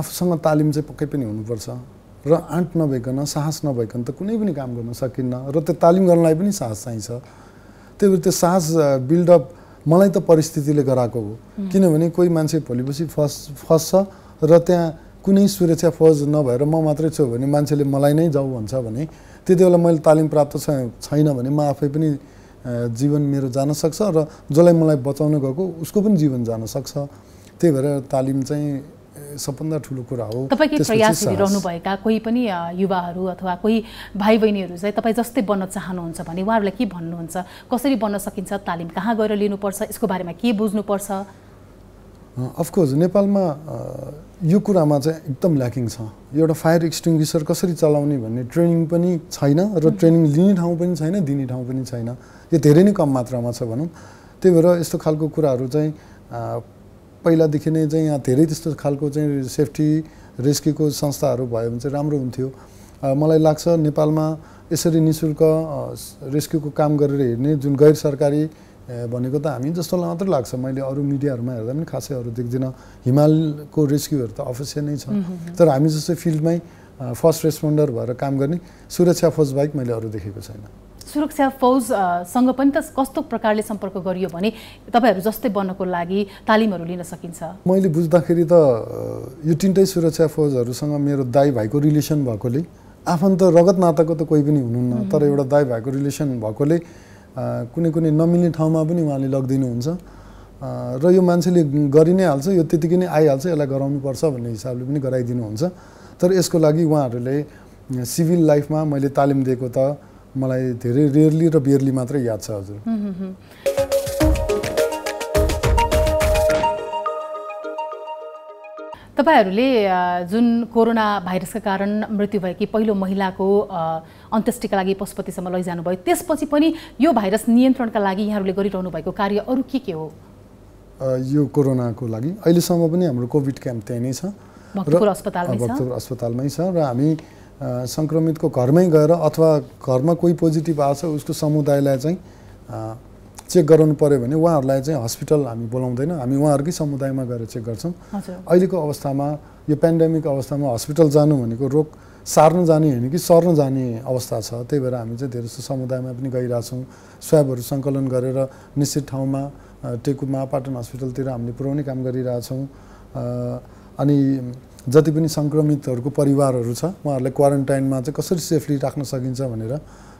Speaker 2: आफूसँग तालिम चाहिँ पक्कै पनि हुनुपर्छ र आँट नभइकन साहस नभइकन त कुनै पनि काम गर्न सकिन्न र त्यो तालिम गर्नलाई पनि साहस चाहिन्छ त्यही भएर त्यो साहस बिल्डअप मलाई त परिस्थितिले गराएको हो किनभने कोही मान्छे भोलिपछि फस फस्छ र त्यहाँ कुनै सुरक्षा फौज नभएर म मात्रै छु भने मान्छेले मलाई नै जाऊ भन्छ भने त्यति बेला मैले तालिम प्राप्त छैन भने म आफै पनि जीवन मेरो जान सक्छ र जसलाई मलाई बचाउन गएको उसको पनि जीवन जान सक्छ त्यही भएर तालिम चाहिँ सबभन्दा ठुलो कुरा हो तपाईँकै प्रयास रहनुभएका
Speaker 1: कोही पनि युवाहरू अथवा कोही भाइ बहिनीहरू चाहिँ तपाईँ जस्तै बन्न चाहनुहुन्छ भने उहाँहरूलाई के भन्नुहुन्छ कसरी बन्न सकिन्छ तालिम कहाँ गएर लिनुपर्छ यसको बारेमा के बुझ्नुपर्छ
Speaker 2: अफकोर्स नेपालमा यो कुरामा चाहिँ एकदम ल्याकिङ छ एउटा फायर एक्सटिङ्ग्विसर कसरी चलाउने भन्ने ट्रेनिङ पनि छैन र ट्रेनिङ लिने ठाउँ पनि छैन दिने ठाउँ पनि छैन यो धेरै नै कम मात्रामा छ भनौँ त्यही भएर यस्तो खालको कुराहरू चाहिँ पहिलादेखि नै चाहिँ यहाँ धेरै त्यस्तो खालको चाहिँ सेफ्टी रेस्क्युको संस्थाहरू भयो भने चाहिँ राम्रो हुन्थ्यो मलाई लाग्छ नेपालमा यसरी नि शुल्क रेस्क्युको काम गरेर हिँड्ने जुन गैर सरकारी भनेको त हामी जस्तोलाई मात्रै लाग्छ मैले अरू मिडियाहरूमा हेर्दा पनि खासै अरू देख्दिनँ हिमालको रेस्क्युहरू त अवश्य नै छ तर हामी जस्तो फिल्डमै फर्स्ट रेस्पोन्डर भएर काम गर्ने सुरक्षा फौज बाहेक मैले अरू देखेको छैन
Speaker 1: सुरक्षा फौजसँग पनि त कस्तो प्रकारले सम्पर्क गरियो भने तपाईँहरू जस्तै बन्नको लागि तालिमहरू लिन सकिन्छ
Speaker 2: मैले बुझ्दाखेरि त यो तिनटै सुरक्षा फौजहरूसँग मेरो दाई भाइको रिलेसन भएकोले आफन्त रगत नाताको त कोही पनि हुनुहुन्न तर एउटा दाई भाइको रिलेसन भएकोले कुनै कुनै नमिल्ने ठाउँमा पनि उहाँले लगिदिनुहुन्छ र यो मान्छेले गरि नै हाल्छ यो त्यतिकै नै आइहाल्छ यसलाई गराउनुपर्छ भन्ने हिसाबले पनि गराइदिनुहुन्छ तर यसको लागि उहाँहरूले सिभिल लाइफमा मैले तालिम दिएको त मलाई धेरै रेयरली र बियरली मात्रै याद छ हजुर
Speaker 1: तपाईँहरूले जुन कोरोना भाइरसका कारण मृत्यु भएकी पहिलो महिलाको अन्त्येष्टिका लागि पशुपतिसम्म लैजानुभयो त्यसपछि पनि यो भाइरस नियन्त्रणका लागि यहाँहरूले गरिरहनु भएको कार्य अरू के के हो
Speaker 2: यो कोरोनाको लागि अहिलेसम्म पनि हाम्रो कोभिड क्याम्प त्यहीँ नै छ भक्तपुर अस्पतालमै छ र हामी सङ्क्रमितको घरमै गएर अथवा घरमा कोही पोजिटिभ आएको छ उसको समुदायलाई चाहिँ चेक गराउनु पऱ्यो भने उहाँहरूलाई चाहिँ हस्पिटल हामी बोलाउँदैन हामी उहाँहरूकै समुदायमा गएर चेक गर्छौँ अहिलेको अवस्थामा यो पेन्डेमिक अवस्थामा हस्पिटल जानु भनेको रोग सार्न जाने होइन कि सर्न जाने अवस्था छ त्यही भएर हामी चाहिँ धेरै जस्तो समुदायमा पनि गइरहेछौँ स्वाबहरू सङ्कलन गरेर निश्चित ठाउँमा टेकुमा पाटन हस्पिटलतिर हामीले पुर्याउने काम गरिरहेछौँ अनि जति पनि सङ्क्रमितहरूको परिवारहरू छ उहाँहरूलाई क्वारेन्टाइनमा चाहिँ कसरी सेफली राख्न सकिन्छ भनेर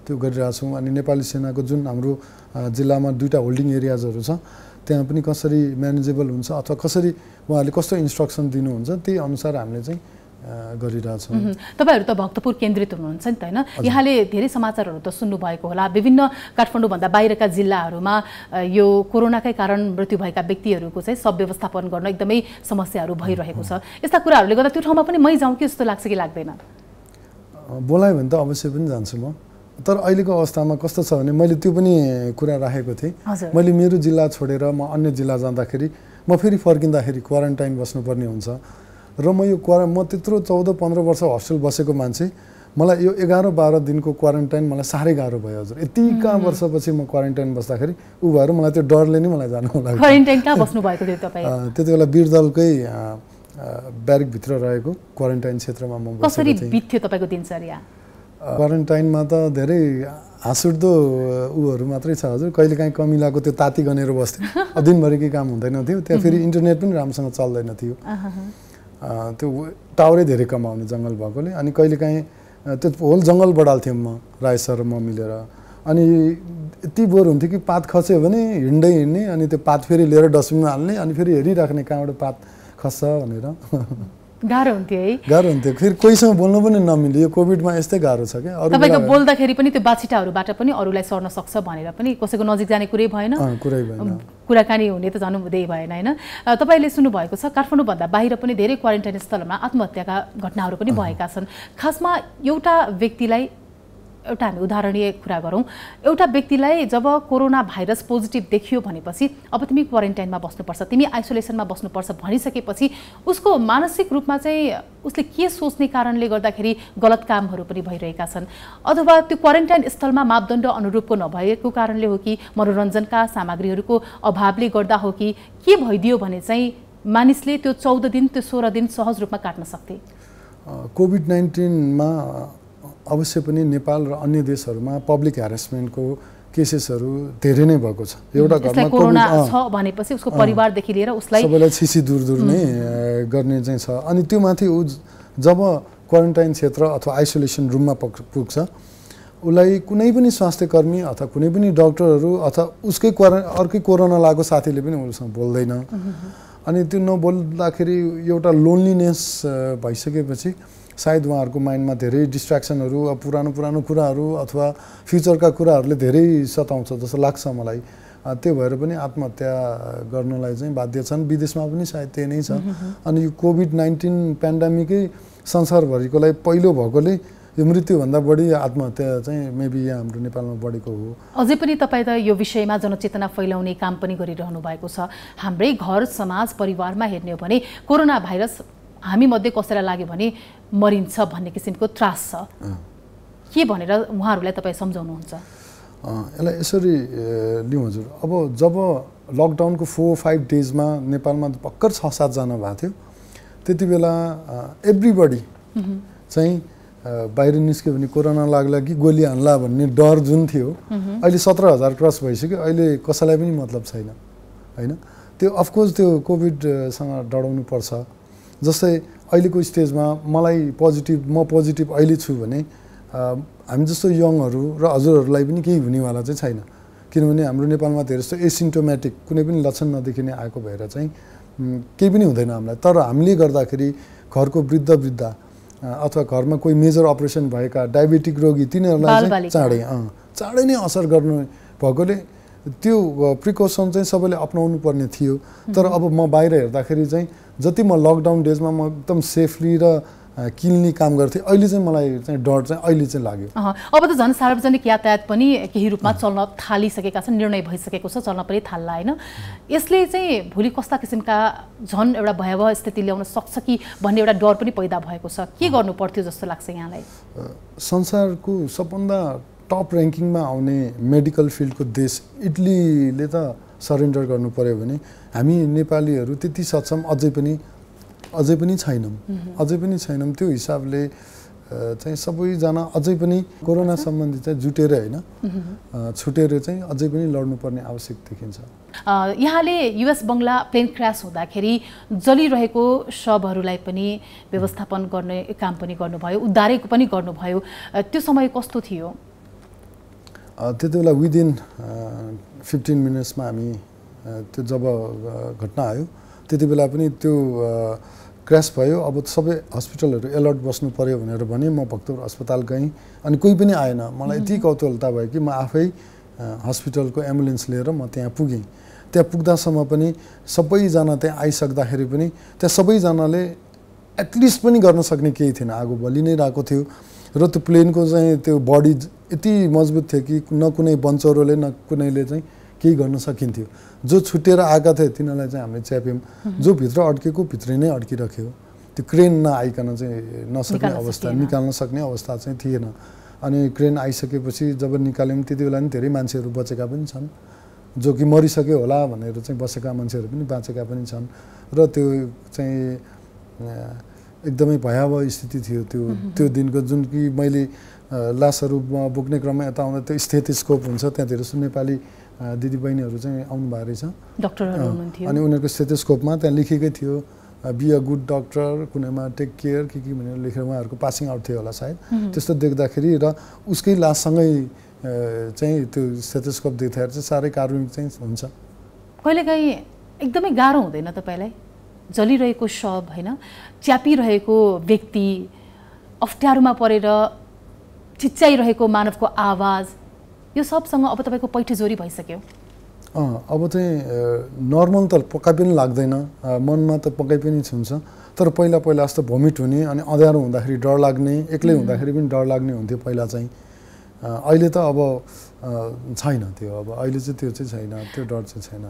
Speaker 2: त्यो गरिरहेछौँ अनि नेपाली सेनाको जुन हाम्रो जिल्लामा दुईवटा होल्डिङ एरियाजहरू छ त्यहाँ पनि कसरी म्यानेजेबल हुन्छ अथवा कसरी उहाँहरूले कस्तो इन्स्ट्रक्सन दिनुहुन्छ त्यही अनुसार हामीले चाहिँ गरिरहेछौँ
Speaker 1: तपाईँहरू त भक्तपुर केन्द्रित हुनुहुन्छ नि त होइन यहाँले धेरै समाचारहरू त सुन्नुभएको होला विभिन्न काठमाडौँभन्दा बाहिरका जिल्लाहरूमा यो कोरोनाकै कारण मृत्यु भएका व्यक्तिहरूको चाहिँ सब व्यवस्थापन गर्न एकदमै समस्याहरू भइरहेको छ यस्ता कुराहरूले गर्दा त्यो ठाउँमा पनि मै जाउँ कि जस्तो लाग्छ कि लाग्दैन
Speaker 2: बोलायो भने त अवश्य पनि जान्छु म तर अहिलेको अवस्थामा कस्तो छ भने मैले त्यो पनि कुरा राखेको थिएँ मैले मेरो जिल्ला छोडेर म अन्य जिल्ला जाँदाखेरि म फेरि फर्किँदाखेरि क्वारेन्टाइन बस्नुपर्ने हुन्छ र म यो क्वारा म त्यत्रो चौध पन्ध्र वर्ष हस्टेल बसेको मान्छे मलाई यो एघार बाह्र दिनको क्वारेन्टाइन मलाई साह्रै गाह्रो भयो हजुर यति कहाँ वर्षपछि म क्वारेन्टाइन बस्दाखेरि ऊ भएर मलाई त्यो डरले नै मलाई जानु लाग्यो
Speaker 1: त्यति
Speaker 2: बेला बिरदलकै ब्यारिकभित्र रहेको क्वारेन्टाइन क्षेत्रमा म क्वारेन्टाइनमा त धेरै हाँसुट्दो ऊहरू मात्रै छ हजुर कहिले काहीँ कमिलाको त्यो ताती गनेर बस्थ्यो दिनभरिकै काम हुँदैन थियो त्यहाँ फेरि इन्टरनेट पनि राम्रोसँग चल्दैन थियो त्यो टावरै धेरै कमाउने जङ्गल भएकोले अनि कहिलेकाहीँ त्यो होल जङ्गल बढाल्थ्यौँ म राय सर म मिलेर अनि यति बोर हुन्थ्यो कि पात खस्यो भने हिँड्दै हिँड्ने अनि त्यो पात फेरि लिएर डस्टबिनमा हाल्ने अनि फेरि हेरिराख्ने कहाँबाट पात खस्छ भनेर
Speaker 1: गाह्रो हुन्थ्यो है
Speaker 2: गाह्रो हुन्थ्यो फेरि कोहीसँग बोल्नु पनि नमिल्यो यो कोभिडमा यस्तै गाह्रो छ क्या तपाईँको
Speaker 1: बोल्दाखेरि पनि त्यो बाछिटाहरूबाट पनि अरूलाई सर्न सक्छ भनेर पनि कसैको नजिक जाने कुरै भएन कुरै भएन कुराकानी हुने त झन् हुँदै भएन होइन तपाईँले सुन्नुभएको छ काठमाडौँभन्दा बाहिर पनि धेरै क्वारेन्टाइन स्थलमा आत्महत्याका घटनाहरू पनि भएका छन् खासमा एउटा व्यक्तिलाई एउटा हामी उदाहरणीय कुरा गरौँ एउटा व्यक्तिलाई जब कोरोना भाइरस पोजिटिभ देखियो भनेपछि अब तिमी क्वारेन्टाइनमा बस्नुपर्छ तिमी आइसोलेसनमा बस्नुपर्छ भनिसकेपछि उसको मानसिक रूपमा चाहिँ उसले के सोच्ने कारणले गर्दाखेरि गलत कामहरू पनि भइरहेका छन् अथवा त्यो क्वारेन्टाइन स्थलमा मापदण्ड अनुरूपको नभएको कारणले हो कि मनोरञ्जनका सामग्रीहरूको अभावले गर्दा हो कि के भइदियो भने चाहिँ मानिसले त्यो चौध दिन त्यो सोह्र दिन सहज रूपमा काट्न सक्थे
Speaker 2: कोभिड नाइन्टिनमा अवश्य पनि नेपाल र अन्य देशहरूमा पब्लिक हेरेसमेन्टको केसेसहरू धेरै नै भएको छ एउटा घरमा कोरोना छ
Speaker 1: भनेपछि उसको परिवारदेखि लिएर उसलाई सबैलाई
Speaker 2: छिसी दूर दूर नै गर्ने चाहिँ छ अनि त्यो माथि ऊ जब क्वारेन्टाइन क्षेत्र अथवा आइसोलेसन रुममा पुग्छ उसलाई कुनै पनि स्वास्थ्य कर्मी अथवा कुनै पनि डक्टरहरू अथवा उसकै क्वारे अर्कै कोरोना लागेको साथीले पनि उसँग बोल्दैन अनि त्यो नबोल्दाखेरि एउटा लोन्लिनेस भइसकेपछि सायद उहाँहरूको माइन्डमा धेरै डिस्ट्र्याक्सनहरू अब पुरानो पुरानो कुराहरू अथवा फ्युचरका कुराहरूले धेरै सताउँछ जस्तो लाग्छ मलाई त्यो भएर पनि आत्महत्या गर्नलाई चाहिँ बाध्य छन् विदेशमा पनि सायद त्यही नै छ अनि यो कोभिड नाइन्टिन पेन्डामिकै संसारभरिकोलाई पहिलो भएकोले यो मृत्युभन्दा बढी आत्महत्या चाहिँ मेबी यहाँ हाम्रो नेपालमा बढेको हो
Speaker 1: अझै पनि तपाईँ त यो विषयमा जनचेतना फैलाउने काम पनि गरिरहनु भएको छ हाम्रै घर समाज परिवारमा हेर्ने हो भने कोरोना भाइरस हामीमध्ये कसैलाई लाग्यो भने मरिन्छ भन्ने किसिमको त्रास छ के भनेर उहाँहरूलाई तपाईँ सम्झाउनुहुन्छ
Speaker 2: यसलाई यसरी लिउँ हजुर अब जब लकडाउनको फोर फाइभ डेजमा नेपालमा भर्खर छ सातजना भएको थियो त्यति बेला एभ्रिबडी चाहिँ बाहिर निस्क्यो भने कोरोना लाग्ला कि गोली हान्ला भन्ने डर जुन थियो अहिले सत्र हजार क्रस भइसक्यो अहिले कसैलाई पनि मतलब छैन होइन त्यो अफकोर्स त्यो कोभिडसँग डढाउनु पर्छ जस्तै अहिलेको स्टेजमा मलाई पोजिटिभ म पोजिटिभ अहिले छु भने हामी जस्तो यङहरू र हजुरहरूलाई पनि केही हुनेवाला चाहिँ छैन किनभने हाम्रो नेपालमा धेरै जस्तो एसिम्टोमेटिक कुनै पनि लक्षण नदेखिने आएको भएर चाहिँ केही पनि हुँदैन हामीलाई तर हामीले गर्दाखेरि घरको वृद्ध वृद्ध अथवा घरमा कोही मेजर अपरेसन भएका डायबेटिक रोगी तिनीहरूलाई चाहिँ चाँडै चाँडै नै असर गर्नु भएकोले त्यो प्रिकसन चाहिँ सबैले अप्नाउनु पर्ने थियो तर अब म बाहिर हेर्दाखेरि चाहिँ जति म लकडाउन डेजमा म एकदम सेफली र किल्ने काम गर्थेँ अहिले चाहिँ मलाई चाहिँ डर चाहिँ अहिले चाहिँ लाग्यो
Speaker 1: अब त झन् सार्वजनिक यातायात पनि केही रूपमा चल्न थालिसकेका छन् निर्णय भइसकेको छ चल्न पनि थाल्ला होइन यसले चाहिँ भोलि कस्ता किसिमका झन् एउटा भयावह स्थिति ल्याउन सक्छ कि भन्ने एउटा डर पनि पैदा भएको छ के गर्नु पर्थ्यो जस्तो लाग्छ यहाँलाई
Speaker 2: संसारको सबभन्दा टप ऱ्याङ्किङमा आउने मेडिकल फिल्डको देश इटलीले त सरेन्डर गर्नु पऱ्यो भने हामी नेपालीहरू त्यति सक्षम अझै पनि अझै पनि छैनौँ अझै पनि छैनौँ त्यो हिसाबले चाहिँ सबैजना अझै पनि कोरोना सम्बन्धी चाहिँ जुटेर होइन छुटेर चाहिँ अझै पनि लड्नुपर्ने आवश्यक देखिन्छ
Speaker 1: यहाँले युएस बङ्गला प्लेन क्रास हुँदाखेरि जलिरहेको शबहरूलाई पनि व्यवस्थापन गर्ने काम पनि गर्नुभयो उद्धारेको पनि गर्नुभयो त्यो समय कस्तो थियो
Speaker 2: त्यति बेला विदिन फिफ्टिन मिनट्समा हामी त्यो जब घटना आयो त्यति बेला पनि त्यो क्रास भयो अब सबै हस्पिटलहरू एलर्ट बस्नु पऱ्यो भनेर भने म भक्तपुर अस्पताल गएँ अनि कोही पनि आएन मलाई यति कौतूहलता भयो कि म आफै हस्पिटलको एम्बुलेन्स लिएर म त्यहाँ पुगेँ त्यहाँ पुग्दासम्म पनि सबैजना त्यहाँ आइसक्दाखेरि पनि त्यहाँ सबैजनाले एटलिस्ट पनि गर्न सक्ने केही थिएन आगो बलि नै रहेको थियो र त्यो प्लेनको चाहिँ त्यो बडी यति मजबुत थियो कि न कुनै बन्चरोले न कुनैले चाहिँ केही गर्न सकिन्थ्यो जो छुटेर आएका थिए तिनीहरूलाई चाहिँ हामीले च्याप्यौँ जो भित्र अड्केको भित्रै नै अड्किरह्यो त्यो क्रेन नआइकन चाहिँ नसक्ने अवस्था निकाल्न सक्ने अवस्था चाहिँ थिएन अनि क्रेन आइसकेपछि जब निकाल्यौँ त्यति बेला पनि धेरै मान्छेहरू बचेका पनि छन् जो कि मरिसक्यो होला भनेर चाहिँ बसेका मान्छेहरू पनि बाँचेका पनि छन् र त्यो चाहिँ एकदमै भयावह स्थिति थियो त्यो त्यो दिनको जुन कि मैले लासहरू बोक्ने क्रममा यता आउँदा त्यो स्कोप हुन्छ त्यहाँतिर नेपाली दिदीबहिनीहरू चाहिँ आउनु आउनुभएको
Speaker 1: रहेछ अनि
Speaker 2: उनीहरूको स्कोपमा त्यहाँ लेखेकै थियो बी अ गुड डक्टर कुनैमा टेक केयर के के भनेर लेखेर उहाँहरूको पासिङ आउट थियो होला सायद त्यस्तो देख्दाखेरि र उसकै लाससँगै चाहिँ त्यो स्टेथोस्कोप देख्दाखेरि चाहिँ साह्रै कारुणिक चाहिँ हुन्छ
Speaker 1: कहिलेकाहीँ एकदमै गाह्रो हुँदैन तपाईँलाई जलिरहेको शब होइन च्यापिरहेको व्यक्ति अप्ठ्यारोमा परेर चिच्चाइरहेको मानवको आवाज यो सबसँग अब तपाईँको पैठेजोरी भइसक्यो
Speaker 2: अब चाहिँ नर्मल त पक्कै पनि लाग्दैन मनमा त पक्कै पनि छुन्छ तर पहिला पहिला जस्तो भोमिट हुने अनि अँध्यारो हुँदाखेरि डर लाग्ने एक्लै हुँदाखेरि पनि डर लाग्ने हुन्थ्यो पहिला चाहिँ अहिले त अब छैन त्यो अब अहिले चाहिँ त्यो चाहिँ छैन त्यो डर चाहिँ छैन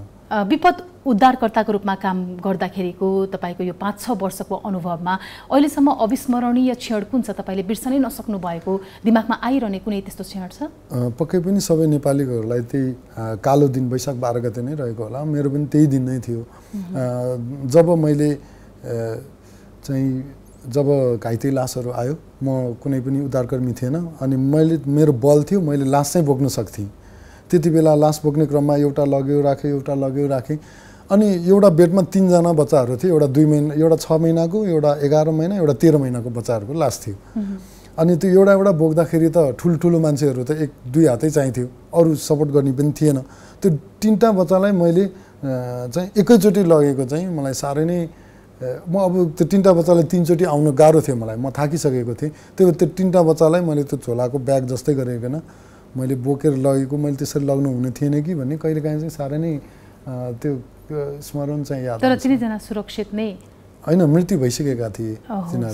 Speaker 1: विपद उद्धारकर्ताको रूपमा काम गर्दाखेरिको तपाईँको यो पाँच छ वर्षको अनुभवमा अहिलेसम्म अविस्मरणीय क्षण कुन छ तपाईँले बिर्सनै नसक्नु भएको दिमागमा आइरहने कुनै त्यस्तो क्षण छ
Speaker 2: पक्कै पनि सबै नेपालीहरूलाई त्यही कालो दिन वैशाख बाह्र गते नै रहेको होला मेरो पनि त्यही दिन नै थियो जब मैले चाहिँ जब घाइते लासहरू आयो म कुनै पनि उद्धारकर्मी थिएन अनि मैले मेरो बल थियो मैले लास चाहिँ बोक्न सक्थेँ त्यति बेला लास बोक्ने क्रममा एउटा लग्यो राखेँ एउटा लग्यो राखेँ अनि एउटा बेडमा तिनजना बच्चाहरू थियो एउटा दुई महिना एउटा छ महिनाको एउटा एघार महिना एउटा तेह्र महिनाको बच्चाहरूको लास थियो अनि त्यो एउटा एउटा बोक्दाखेरि त ठुल्ठुलो मान्छेहरू त एक दुई हातै चाहिन्थ्यो अरू सपोर्ट गर्ने पनि थिएन त्यो तिनवटा बच्चालाई मैले चाहिँ एकैचोटि लगेको चाहिँ मलाई साह्रै नै म अब त्यो तिनवटा बच्चालाई तिनचोटि आउनु गाह्रो थियो मलाई म थाकिसकेको थिएँ त्यही त्यो तिनवटा बच्चालाई मैले त्यो झोलाको ब्याग जस्तै गरेकोन मैले बोकेर लगेको मैले त्यसरी लग्नु हुने थिएन कि भन्ने कहिलेकाहीँ चाहिँ साह्रै नै त्यो स्मरण चाहिँ याद तर
Speaker 1: तिनैजना सुरक्षित नै
Speaker 2: होइन मृत्यु भइसकेका थिए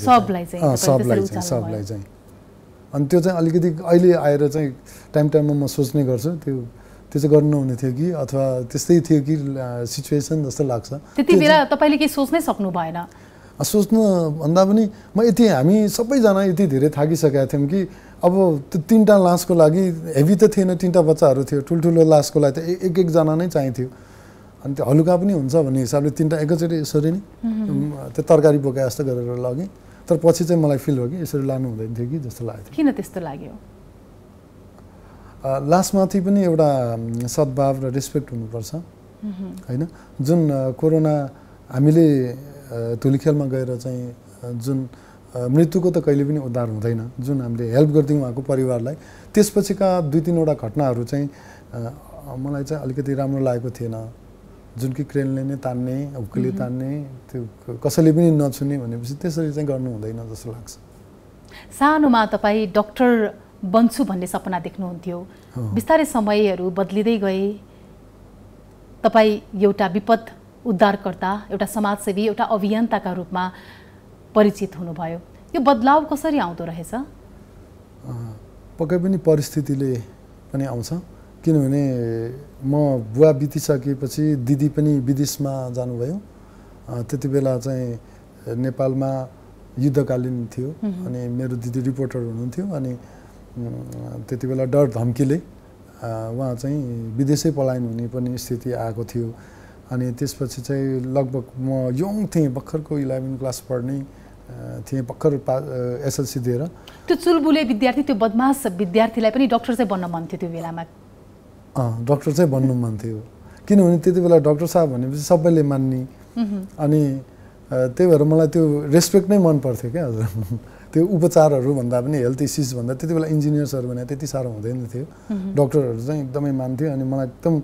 Speaker 1: सबलाई चाहिँ सबलाई चाहिँ
Speaker 2: अनि त्यो चाहिँ अलिकति अहिले आएर चाहिँ टाइम टाइममा म सोच्ने गर्छु त्यो त्यो चाहिँ गर्नु नहुने थियो कि अथवा त्यस्तै थियो कि सिचुएसन जस्तो लाग्छ त्यति बेला
Speaker 1: तपाईँले केही सोच्नै सक्नु भएन
Speaker 2: भन्दा पनि म यति हामी सबैजना यति धेरै थाकिसकेका थियौँ कि अब त्यो तिनवटा लासको लागि हेभी त थिएन तिनवटा बच्चाहरू थियो ठुल्ठुलो लासको लागि त एक एकजना नै चाहिन्थ्यो अनि त्यो हलुका पनि हुन्छ भन्ने हिसाबले तिनवटा एकैचोटि यसरी नै त्यो तरकारी बोका जस्तो गरेर लगेँ तर पछि चाहिँ मलाई फिल हो कि यसरी लानु हुँदैन थियो कि जस्तो
Speaker 1: लाग्यो किन त्यस्तो लाग्यो
Speaker 2: लास्टमाथि पनि एउटा सद्भाव र रेस्पेक्ट हुनुपर्छ होइन जुन कोरोना हामीले धुलिखेलमा गएर चाहिँ जुन मृत्युको त कहिले पनि उद्धार हुँदैन जुन हामीले हेल्प गर्थ्यौँ उहाँको परिवारलाई त्यसपछिका दुई तिनवटा घटनाहरू चाहिँ मलाई चाहिँ अलिकति राम्रो लागेको थिएन जुन कि क्रेनले नै तान्ने हुक्कीले तान्ने त्यो कसैले पनि नछुने भनेपछि त्यसरी चाहिँ गर्नु हुँदैन जस्तो लाग्छ
Speaker 1: सानोमा तपाईँ डक्टर बन्छु भन्ने सपना देख्नुहुन्थ्यो बिस्तारै समयहरू बदलिँदै गए तपाईँ एउटा विपद उद्धारकर्ता एउटा समाजसेवी एउटा अभियन्ताका रूपमा परिचित हुनुभयो यो बदलाव कसरी आउँदो रहेछ
Speaker 2: पक्कै पनि परिस्थितिले पनि आउँछ किनभने म बुवा बितिसकेपछि दिदी पनि विदेशमा जानुभयो त्यति बेला चाहिँ नेपालमा युद्धकालीन थियो अनि मेरो दिदी रिपोर्टर हुनुहुन्थ्यो अनि त्यति बेला डर धम्कीले उहाँ चाहिँ विदेशै पलायन हुने पनि स्थिति आएको थियो अनि त्यसपछि चाहिँ लगभग म यङ थिएँ भर्खरको इलेभेन क्लास पढ्ने थिएँ भर्खर पा एसएलसी दिएर
Speaker 1: त्यो चुलबुले विद्यार्थी त्यो बदमास विद्यार्थीलाई पनि डक्टर चाहिँ बन्न मन थियो त्यो बेलामा
Speaker 2: डक्टर चाहिँ भन्नु मन थियो किनभने त्यति बेला डक्टर साहब भनेपछि सबैले मान्ने अनि त्यही भएर मलाई त्यो रेस्पेक्ट नै मन पर्थ्यो क्या हजुर त्यो उपचारहरू भन्दा पनि हेल्थ इस्युज भन्दा त्यति बेला इन्जिनियर्सहरू भने त्यति साह्रो हुँदैन थियो डक्टरहरू चाहिँ एकदमै मान्थ्यो अनि मलाई एकदम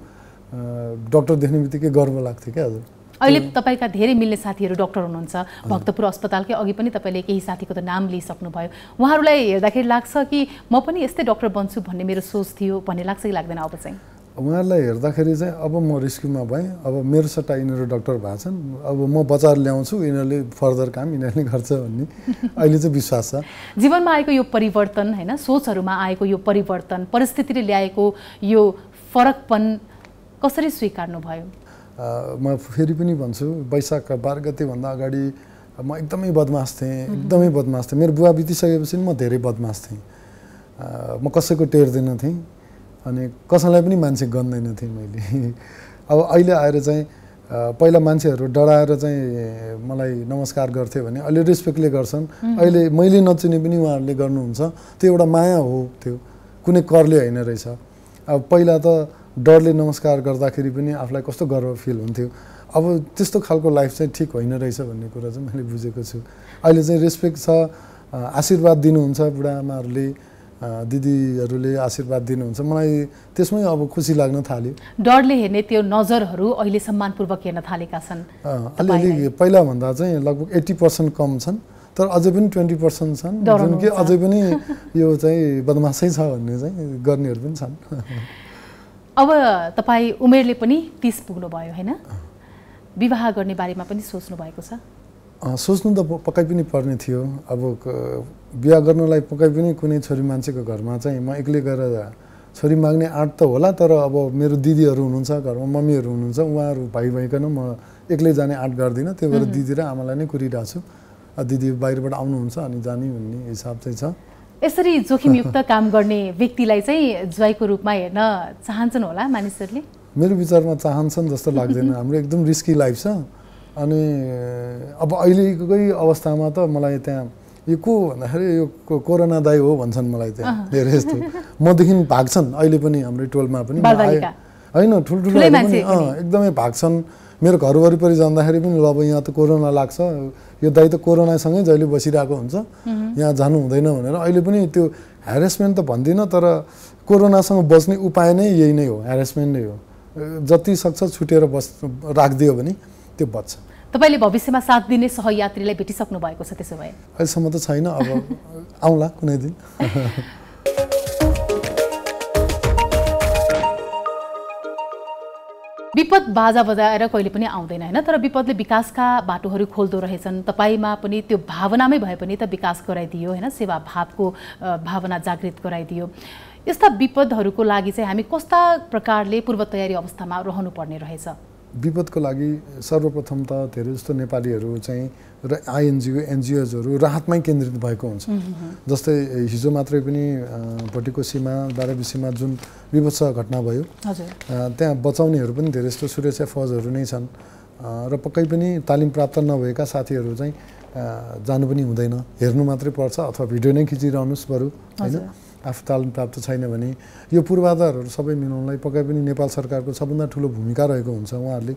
Speaker 2: डक्टर देख्ने बित्तिकै गर्व लाग्थ्यो क्या हजुर अहिले
Speaker 1: तपाईँका धेरै मिल्ने साथीहरू डक्टर हुनुहुन्छ भक्तपुर अस्पतालकै अघि पनि तपाईँले केही साथीको त नाम लिइसक्नुभयो उहाँहरूलाई हेर्दाखेरि लाग्छ कि म पनि यस्तै डक्टर बन्छु भन्ने मेरो सोच थियो भन्ने लाग्छ कि लाग्दैन अब चाहिँ
Speaker 2: उहाँहरूलाई हेर्दाखेरि चाहिँ अब म रिस्क्युमा भएँ अब मेरो सट्टा यिनीहरू डक्टर भएको छन् अब म बजार ल्याउँछु यिनीहरूले फर्दर काम यिनीहरूले गर्छ भन्ने अहिले चाहिँ विश्वास छ
Speaker 1: जीवनमा आएको यो परिवर्तन होइन सोचहरूमा आएको यो परिवर्तन परिस्थितिले ल्याएको यो फरकपन कसरी भयो
Speaker 2: म फेरि पनि भन्छु वैशाख बाह्र गतेभन्दा अगाडि म एकदमै बदमास थिएँ एकदमै बदमास थिएँ मेरो बुवा बितिसकेपछि म धेरै बदमास थिएँ म कसैको टेर्दैन थिएँ अनि कसैलाई पनि मान्छे गन्दैन थिएँ मैले अब अहिले आएर चाहिँ पहिला मान्छेहरू डराएर चाहिँ मलाई नमस्कार गर्थ्यो भने अहिले रेस्पेक्टले गर्छन् अहिले मैले नचिने पनि उहाँहरूले गर्नुहुन्छ त्यो एउटा माया हो त्यो कुनै करले होइन रहेछ अब पहिला त डरले नमस्कार गर्दाखेरि पनि आफूलाई कस्तो गर्व फिल हुन्थ्यो अब त्यस्तो खालको लाइफ चाहिँ ठिक होइन रहेछ भन्ने कुरा चाहिँ मैले बुझेको छु अहिले चाहिँ रेस्पेक्ट छ आशीर्वाद दिनुहुन्छ बुढाआमाहरूले दिदीहरूले आशीर्वाद दिनुहुन्छ मलाई त्यसमै अब खुसी लाग्न थाल्यो
Speaker 1: डरले हेर्ने त्यो नजरहरू अहिले सम्मानपूर्वक हेर्न थालेका छन्
Speaker 2: अलिअलि पहिलाभन्दा चाहिँ लगभग एट्टी पर्सेन्ट कम छन् तर अझै पनि ट्वेन्टी पर्सेन्ट छन् जुन कि अझै पनि यो चाहिँ बदमासै छ भन्ने चाहिँ गर्नेहरू पनि छन्
Speaker 1: अब तपाईँ उमेरले पनि तिस पुग्नुभयो होइन विवाह गर्ने बारेमा पनि सोच्नु भएको छ
Speaker 2: सोच्नु त पक्कै पनि पर्ने थियो अब विवाह गर्नलाई पक्कै पनि कुनै छोरी मान्छेको घरमा चाहिँ म एक्लै गएर छोरी माग्ने आँट त होला तर अब मेरो दिदीहरू हुनुहुन्छ घरमा मम्मीहरू हुनुहुन्छ उहाँहरू भाइ भइकन म एक्लै जाने आँट गर्दिनँ त्यही भएर दिदी र आमालाई नै कुरिरहेको छु दिदी बाहिरबाट आउनुहुन्छ अनि जाने भन्ने हिसाब चाहिँ छ
Speaker 1: यसरी जोखिमयुक्त काम गर्ने व्यक्तिलाई चाहिँ ज्वाइको रूपमा हेर्न चाहन्छन् होला मानिसहरूले
Speaker 2: मेरो विचारमा चाहन्छन् जस्तो लाग्दैन हाम्रो एकदम रिस्की लाइफ छ अनि अब अहिलेकै अवस्थामा त मलाई त्यहाँ यो को भन्दाखेरि यो कोरोनादायी हो भन्छन् मलाई त्यहाँ धेरै यस्तो मदेखि भाग्छन् अहिले पनि हाम्रो टोलमा पनि होइन ठुल्ठुलो एकदमै भाग्छन् मेरो घर वरिपरि जाँदाखेरि पनि ल अब यहाँ त कोरोना लाग्छ यो दाइ त कोरोनासँगै जहिले बसिरहेको हुन्छ यहाँ जानु हुँदैन भनेर अहिले पनि त्यो ह्यारेसमेन्ट त भन्दिनँ तर कोरोनासँग बस्ने उपाय नै यही नै हो ह्यारेसमेन्ट नै हो जति सक्छ छुटेर बस् राखिदियो भने त्यो बच्छ
Speaker 1: तपाईँले भविष्यमा साथ दिने सहयात्रीलाई भेटिसक्नु भएको छ त्यसो भए
Speaker 2: अहिलेसम्म त छैन अब आउँला कुनै दिन
Speaker 1: विपद बाजा बजाएर कहिले पनि आउँदैन होइन तर विपदले विकासका बाटोहरू खोल्दो रहेछन् तपाईँमा पनि त्यो भावनामै भए पनि त विकास गराइदियो होइन सेवा भावको भावना जागृत गराइदियो यस्ता विपदहरूको लागि चाहिँ हामी कस्ता प्रकारले पूर्व तयारी अवस्थामा रहनुपर्ने रहेछ
Speaker 2: विपदको लागि सर्वप्रथम त धेरै जस्तो नेपालीहरू चाहिँ र आइएनजिओ एनजिओजहरू राहतमै केन्द्रित भएको हुन्छ जस्तै हिजो मात्रै पनि भोटिको सीमा सीमा जुन विभत्स घटना भयो त्यहाँ बचाउनेहरू पनि धेरै जस्तो सुरक्षा फौजहरू नै छन् र पक्कै पनि तालिम प्राप्त नभएका साथीहरू चाहिँ जानु पनि हुँदैन हेर्नु मात्रै पर्छ अथवा भिडियो नै खिचिरहनुहोस् बरु होइन आफू तालिम प्राप्त छैन भने यो पूर्वाधारहरू सबै मिलाउनलाई पक्कै पनि नेपाल सरकारको सबभन्दा ठुलो भूमिका रहेको हुन्छ उहाँहरूले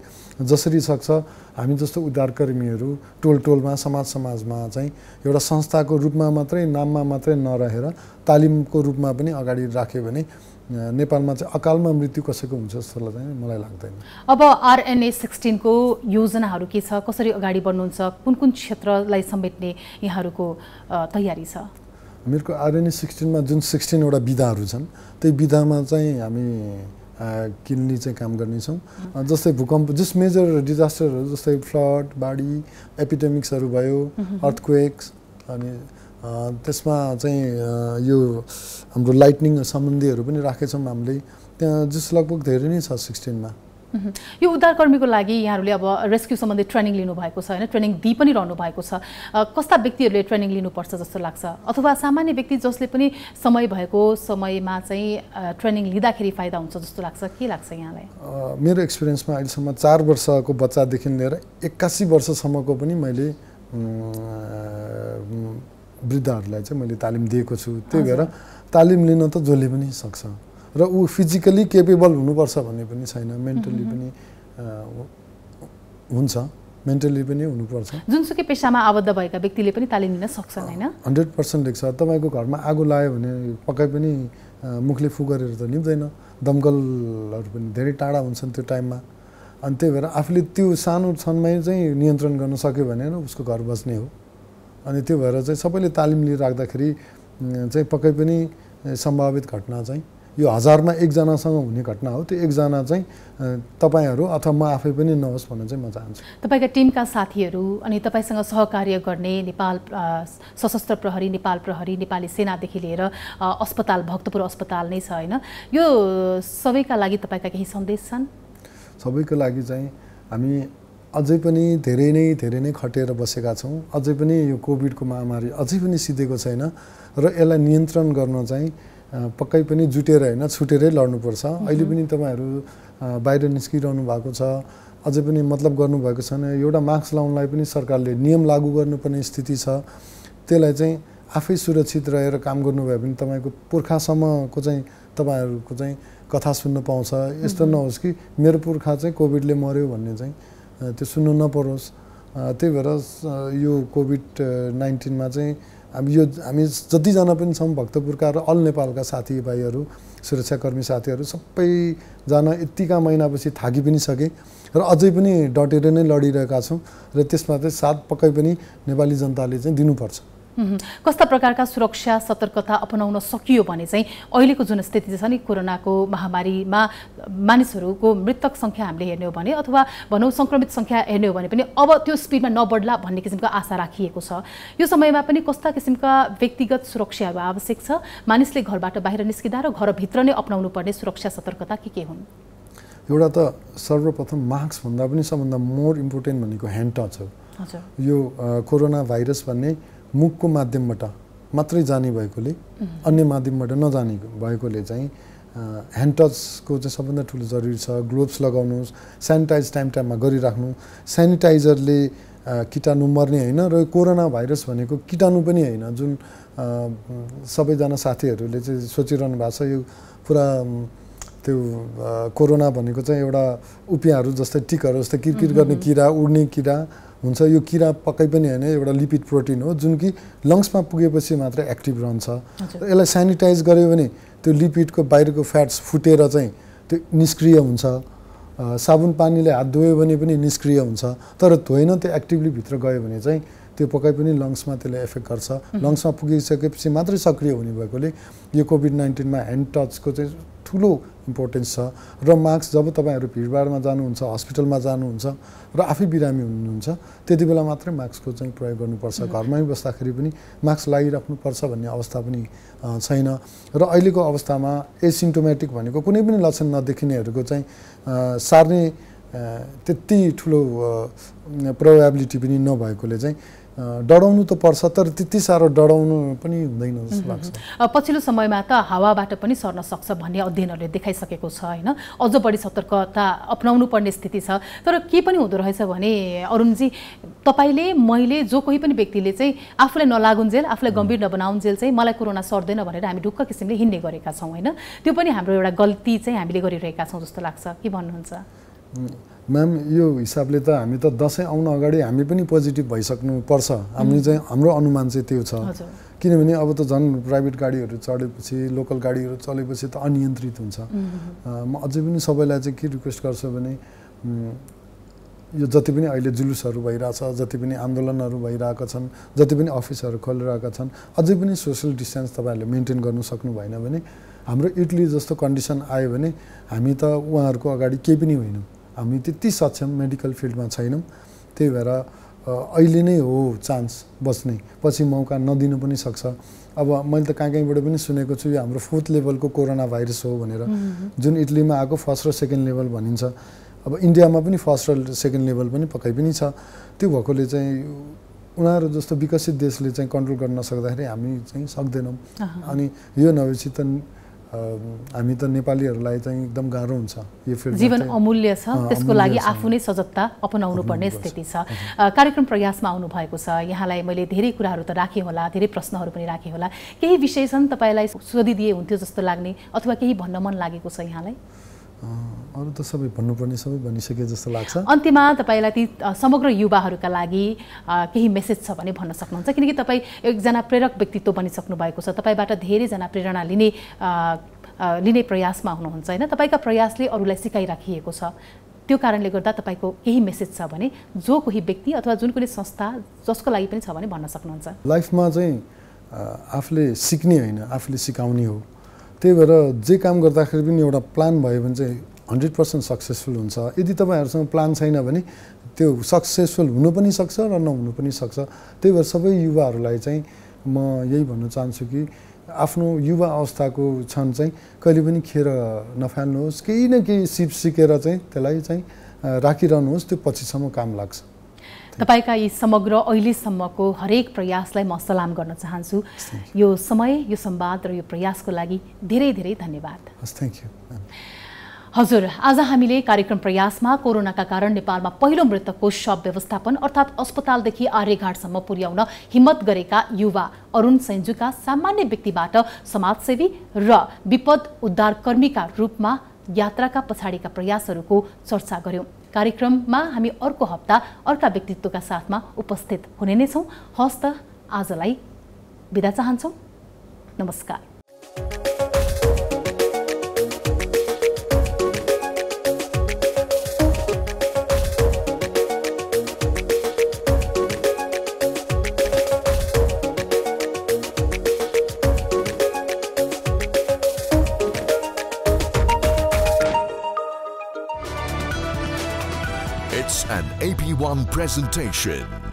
Speaker 2: जसरी सक्छ हामी जस्तो उद्धारकर्मीहरू टोल टोलमा समाज समाजमा चाहिँ एउटा संस्थाको रूपमा मात्रै नाममा मात्रै नरहेर तालिमको रूपमा पनि अगाडि राख्यो भने नेपालमा चाहिँ अकालमा मृत्यु कसैको हुन्छ जस्तो चाहिँ मलाई लाग्दैन
Speaker 1: अब आरएनए सिक्सटिनको योजनाहरू के छ कसरी अगाडि बढ्नुहुन्छ कुन कुन क्षेत्रलाई समेट्ने यहाँहरूको तयारी छ
Speaker 2: हामीहरूको आरएनए सिक्सटिनमा जुन सिक्सटिनवटा विधाहरू छन् त्यही विधामा चाहिँ हामी किन्ने चाहिँ काम गर्नेछौँ जस्तै भूकम्प जस मेजर डिजास्टरहरू जस्तै फ्लड बाढी एपिडेमिक्सहरू भयो अर्थक्वेक्स अनि त्यसमा चाहिँ यो हाम्रो लाइटनिङ सम्बन्धीहरू पनि राखेछौँ हामीले त्यहाँ जस लगभग धेरै नै छ सिक्सटिनमा
Speaker 1: यो उद्धारकर्मीको लागि यहाँहरूले अब रेस्क्यु सम्बन्धी ट्रेनिङ लिनुभएको छ होइन ट्रेनिङ दिइ पनि रहनु भएको छ कस्ता व्यक्तिहरूले ट्रेनिङ लिनुपर्छ जस्तो लाग्छ अथवा सामान्य व्यक्ति जसले पनि समय भएको समयमा चाहिँ ट्रेनिङ लिँदाखेरि फाइदा हुन्छ जस्तो लाग्छ के लाग्छ यहाँलाई
Speaker 2: मेरो एक्सपिरियन्समा अहिलेसम्म चार वर्षको बच्चादेखि लिएर एक्कासी वर्षसम्मको पनि मैले वृद्धहरूलाई चाहिँ मैले तालिम दिएको छु त्यही भएर तालिम लिन त जसले पनि सक्छ र ऊ फिजिकली केपेबल हुनुपर्छ भन्ने पनि छैन मेन्टली पनि हुन्छ मेन्टली पनि हुनुपर्छ
Speaker 1: जुनसुकै पेसामा आबद्ध भएका व्यक्तिले पनि तालिम लिन सक्छन् होइन
Speaker 2: हन्ड्रेड पर्सेन्ट लेख्छ तपाईँको घरमा आगो लाग्यो भने पक्कै पनि मुखले फु गरेर त निप्दैन दमकलहरू पनि धेरै टाढा हुन्छन् त्यो टाइममा अनि त्यही भएर आफूले त्यो सानो क्षणमै चाहिँ नियन्त्रण गर्न सक्यो भने उसको घर बस्ने हो अनि त्यो भएर चाहिँ सबैले तालिम लिइराख्दाखेरि चाहिँ पक्कै पनि सम्भावित घटना चाहिँ यो हजारमा एकजनासँग हुने घटना हो त्यो एकजना चाहिँ तपाईँहरू अथवा म आफै पनि नहोस् भन्न चाहिँ म चाहन्छु
Speaker 1: तपाईँका टिमका साथीहरू अनि तपाईँसँग सहकार्य गर्ने नेपाल सशस्त्र प्रहरी नेपाल प्रहरी नेपाली सेनादेखि लिएर अस्पताल भक्तपुर अस्पताल नै छ होइन यो सबैका लागि तपाईँका केही सन्देश छन्
Speaker 2: सबैको लागि चाहिँ हामी अझै पनि धेरै नै धेरै नै खटेर बसेका छौँ अझै पनि यो कोभिडको महामारी अझै पनि सिधेको छैन र यसलाई नियन्त्रण गर्न चाहिँ पक्कै पनि जुटेर होइन छुटेरै लड्नुपर्छ अहिले पनि तपाईँहरू बाहिर निस्किरहनु भएको छ अझै पनि मतलब गर्नुभएको छैन एउटा मास्क लाउनलाई पनि सरकारले नियम लागू गर्नुपर्ने स्थिति छ त्यसलाई चाहिँ आफै सुरक्षित रहेर काम गर्नुभयो भने तपाईँको पुर्खासम्मको चाहिँ तपाईँहरूको चाहिँ कथा सुन्न पाउँछ यस्तो नहोस् कि मेरो पुर्खा चाहिँ कोभिडले मऱ्यो भन्ने चाहिँ त्यो सुन्नु नपरोस् त्यही भएर यो कोभिड नाइन्टिनमा चाहिँ हामी यो हामी जतिजना पनि छौँ भक्तपुरका र अल नेपालका साथीभाइहरू सुरक्षाकर्मी साथीहरू सबैजना यत्तिका महिनापछि थाकि पनि सके र अझै पनि डटेर नै लडिरहेका छौँ र त्यसमा चाहिँ साथ पक्कै पनि नेपाली जनताले चाहिँ दिनुपर्छ
Speaker 1: कस्ता प्रकारका सुरक्षा सतर्कता अपनाउन सकियो भने चाहिँ अहिलेको जुन स्थिति छ नि कोरोनाको महामारीमा मानिसहरूको मृतक सङ्ख्या हामीले हेर्ने हो भने अथवा भनौँ सङ्क्रमित सङ्ख्या हेर्ने हो भने पनि अब त्यो स्पिडमा नबढ्ला भन्ने किसिमको आशा राखिएको छ यो समयमा पनि कस्ता किसिमका व्यक्तिगत सुरक्षाहरू आवश्यक छ मानिसले घरबाट बाहिर निस्किँदा र घरभित्र नै अप्नाउनु पर्ने सुरक्षा सतर्कता के के हुन्
Speaker 2: एउटा त सर्वप्रथम मास्कभन्दा पनि सबभन्दा मोर इम्पोर्टेन्ट भनेको ह्यान्ड टच हो यो कोरोना भाइरस भन्ने मुखको माध्यमबाट मात्रै जाने भएकोले अन्य माध्यमबाट नजाने भएकोले चाहिँ ह्यान्ड टचको चाहिँ सबभन्दा ठुलो जरुरी छ ग्लोभ्स लगाउनुहोस् सेनिटाइज टाइम टाइममा गरिराख्नु सेनिटाइजरले किटाणु मर्ने होइन र कोरोना भाइरस भनेको किटाणु पनि होइन जुन सबैजना साथीहरूले चाहिँ सोचिरहनु भएको छ यो पुरा त्यो कोरोना भनेको चाहिँ एउटा उपियाँहरू जस्तै टिकहरू जस्तै किरकिर गर्ने किरा उड्ने किरा हुन्छ यो किरा पक्कै पनि होइन एउटा लिपिड प्रोटिन हो जुन कि लङ्समा पुगेपछि मात्र एक्टिभ रहन्छ र यसलाई सेनिटाइज गऱ्यो भने त्यो लिपिडको बाहिरको फ्याट्स फुटेर चाहिँ त्यो निष्क्रिय हुन्छ साबुन पानीले हात धोयो भने पनि निष्क्रिय हुन्छ तर धोएन त्यो एक्टिभली भित्र गयो भने चाहिँ त्यो पक्कै पनि लङ्समा त्यसले एफेक्ट गर्छ लङ्समा पुगिसकेपछि मात्रै सक्रिय हुने भएकोले यो कोभिड नाइन्टिनमा ह्यान्ड टचको चाहिँ ठुलो इम्पोर्टेन्स छ र मास्क जब तपाईँहरू भिडभाडमा जानुहुन्छ हस्पिटलमा जानुहुन्छ र आफै बिरामी हुनुहुन्छ त्यति बेला मात्रै मास्कको चाहिँ प्रयोग गर्नुपर्छ घरमै बस्दाखेरि पनि मास्क लगाइराख्नुपर्छ भन्ने अवस्था पनि छैन र अहिलेको अवस्थामा एसिम्टोमेटिक भनेको कुनै पनि लक्षण नदेखिनेहरूको चाहिँ सार्ने त्यति ठुलो प्रोभाबिलिटी पनि नभएकोले चाहिँ डढाउनु त पर्छ तर त्यति साह्रो डढाउनु पनि हुँदैन जस्तो लाग्छ
Speaker 1: पछिल्लो समयमा त हावाबाट पनि सर्न सक्छ भन्ने अध्ययनहरूले देखाइसकेको छ होइन अझ बढी सतर्कता अप्नाउनु पर्ने स्थिति छ तर के पनि हुँदो रहेछ भने अरुणजी तपाईँले मैले जो कोही पनि व्यक्तिले चाहिँ आफूलाई नलागुन्जेल आफूलाई गम्भीर नबनाउन्जेल चाहिँ मलाई कोरोना सर्दैन भनेर हामी ढुक्क किसिमले हिँड्ने गरेका छौँ होइन त्यो पनि हाम्रो एउटा गल्ती चाहिँ हामीले गरिरहेका छौँ जस्तो लाग्छ के भन्नुहुन्छ
Speaker 2: म्याम यो हिसाबले त हामी त दसैँ आउन अगाडि हामी पनि पोजिटिभ भइसक्नुपर्छ हामी चाहिँ हाम्रो अनुमान चाहिँ त्यो छ किनभने अब त झन् प्राइभेट गाडीहरू चढेपछि लोकल गाडीहरू चलेपछि त अनियन्त्रित हुन्छ म अझै पनि सबैलाई चाहिँ के रिक्वेस्ट गर्छु भने यो जति पनि अहिले जुलुसहरू भइरहेछ जति पनि आन्दोलनहरू भइरहेका छन् जति पनि अफिसहरू खोलिरहेका छन् अझै पनि सोसियल डिस्टेन्स तपाईँहरूले मेन्टेन गर्नु सक्नु भएन भने हाम्रो इटली जस्तो कन्डिसन आयो भने हामी त उहाँहरूको अगाडि केही पनि होइनौँ हामी त्यति सक्षम मेडिकल फिल्डमा छैनौँ त्यही भएर अहिले नै हो चान्स बच्ने पछि मौका नदिनु पनि सक्छ अब मैले त कहाँ कहीँबाट पनि सुनेको छु यो हाम्रो फोर्थ लेभलको कोरोना भाइरस हो भनेर जुन इटलीमा आएको फर्स्ट र सेकेन्ड लेभल भनिन्छ अब इन्डियामा पनि फर्स्ट र सेकेन्ड लेभल पनि पक्कै पनि छ त्यो भएकोले चाहिँ उनीहरू जस्तो विकसित देशले चाहिँ कन्ट्रोल गर्न नसक्दाखेरि हामी चाहिँ सक्दैनौँ अनि यो नभएपछि त हामी त नेपालीहरूलाई चाहिँ एकदम गाह्रो हुन्छ यो जीवन अमूल्य छ त्यसको लागि आफू
Speaker 1: नै सजगता अपनाउनु पर्ने स्थिति छ कार्यक्रम प्रयासमा आउनु भएको छ यहाँलाई मैले धेरै कुराहरू त राखेँ होला धेरै प्रश्नहरू पनि राखेँ होला केही विषय छन् तपाईँलाई सोधिदिए हुन्थ्यो जस्तो लाग्ने अथवा केही भन्न मन लागेको छ यहाँलाई
Speaker 2: अरू त सबै भन्नुपर्ने सबै भनिसके जस्तो लाग्छ
Speaker 1: अन्त्यमा तपाईँलाई ती समग्र युवाहरूका लागि केही मेसेज छ भने भन्न सक्नुहुन्छ किनकि तपाईँ एकजना प्रेरक व्यक्तित्व बनिसक्नु भएको छ तपाईँबाट धेरैजना प्रेरणा लिने लिने प्रयासमा हुनुहुन्छ होइन तपाईँका प्रयासले अरूलाई सिकाइराखिएको छ त्यो कारणले गर्दा तपाईँको केही मेसेज छ भने जो कोही व्यक्ति अथवा जुन कुनै संस्था जसको लागि पनि छ भने भन्न सक्नुहुन्छ
Speaker 2: लाइफमा चाहिँ आफूले सिक्ने होइन आफूले सिकाउने हो त्यही भएर जे काम गर्दाखेरि पनि एउटा प्लान भयो भने चाहिँ हन्ड्रेड पर्सेन्ट सक्सेसफुल हुन्छ यदि तपाईँहरूसँग प्लान छैन भने त्यो सक्सेसफुल हुनु पनि सक्छ र नहुनु पनि सक्छ त्यही भएर सबै युवाहरूलाई चाहिँ म यही भन्न चाहन्छु कि आफ्नो युवा अवस्थाको क्षण चाहिँ कहिले पनि खेर नफाल्नुहोस् केही न केही सिप सिकेर चाहिँ त्यसलाई चाहिँ राखिरहनुहोस् त्यो पछिसम्म काम लाग्छ
Speaker 1: तपाईँका यी समग्र अहिलेसम्मको हरेक प्रयासलाई म सलाम गर्न चाहन्छु यो समय यो संवाद र यो प्रयासको लागि धेरै धेरै धन्यवाद
Speaker 2: हस् थ्याङ्क यू
Speaker 1: हजुर आज हामीले कार्यक्रम प्रयासमा कोरोनाका कारण नेपालमा पहिलो मृतकको शव व्यवस्थापन अर्थात् अस्पतालदेखि आर्यघाटसम्म पुर्याउन हिम्मत गरेका युवा अरुण सेन्जुका सामान्य व्यक्तिबाट समाजसेवी र विपद उद्धारकर्मीका रूपमा यात्राका पछाडिका प्रयासहरूको चर्चा गर्यौँ कार्यक्रममा हामी अर्को हप्ता अर्का व्यक्तित्वका साथमा उपस्थित हुने नै छौँ हस्त आजलाई बिदा चाहन्छौँ नमस्कार
Speaker 2: on presentation.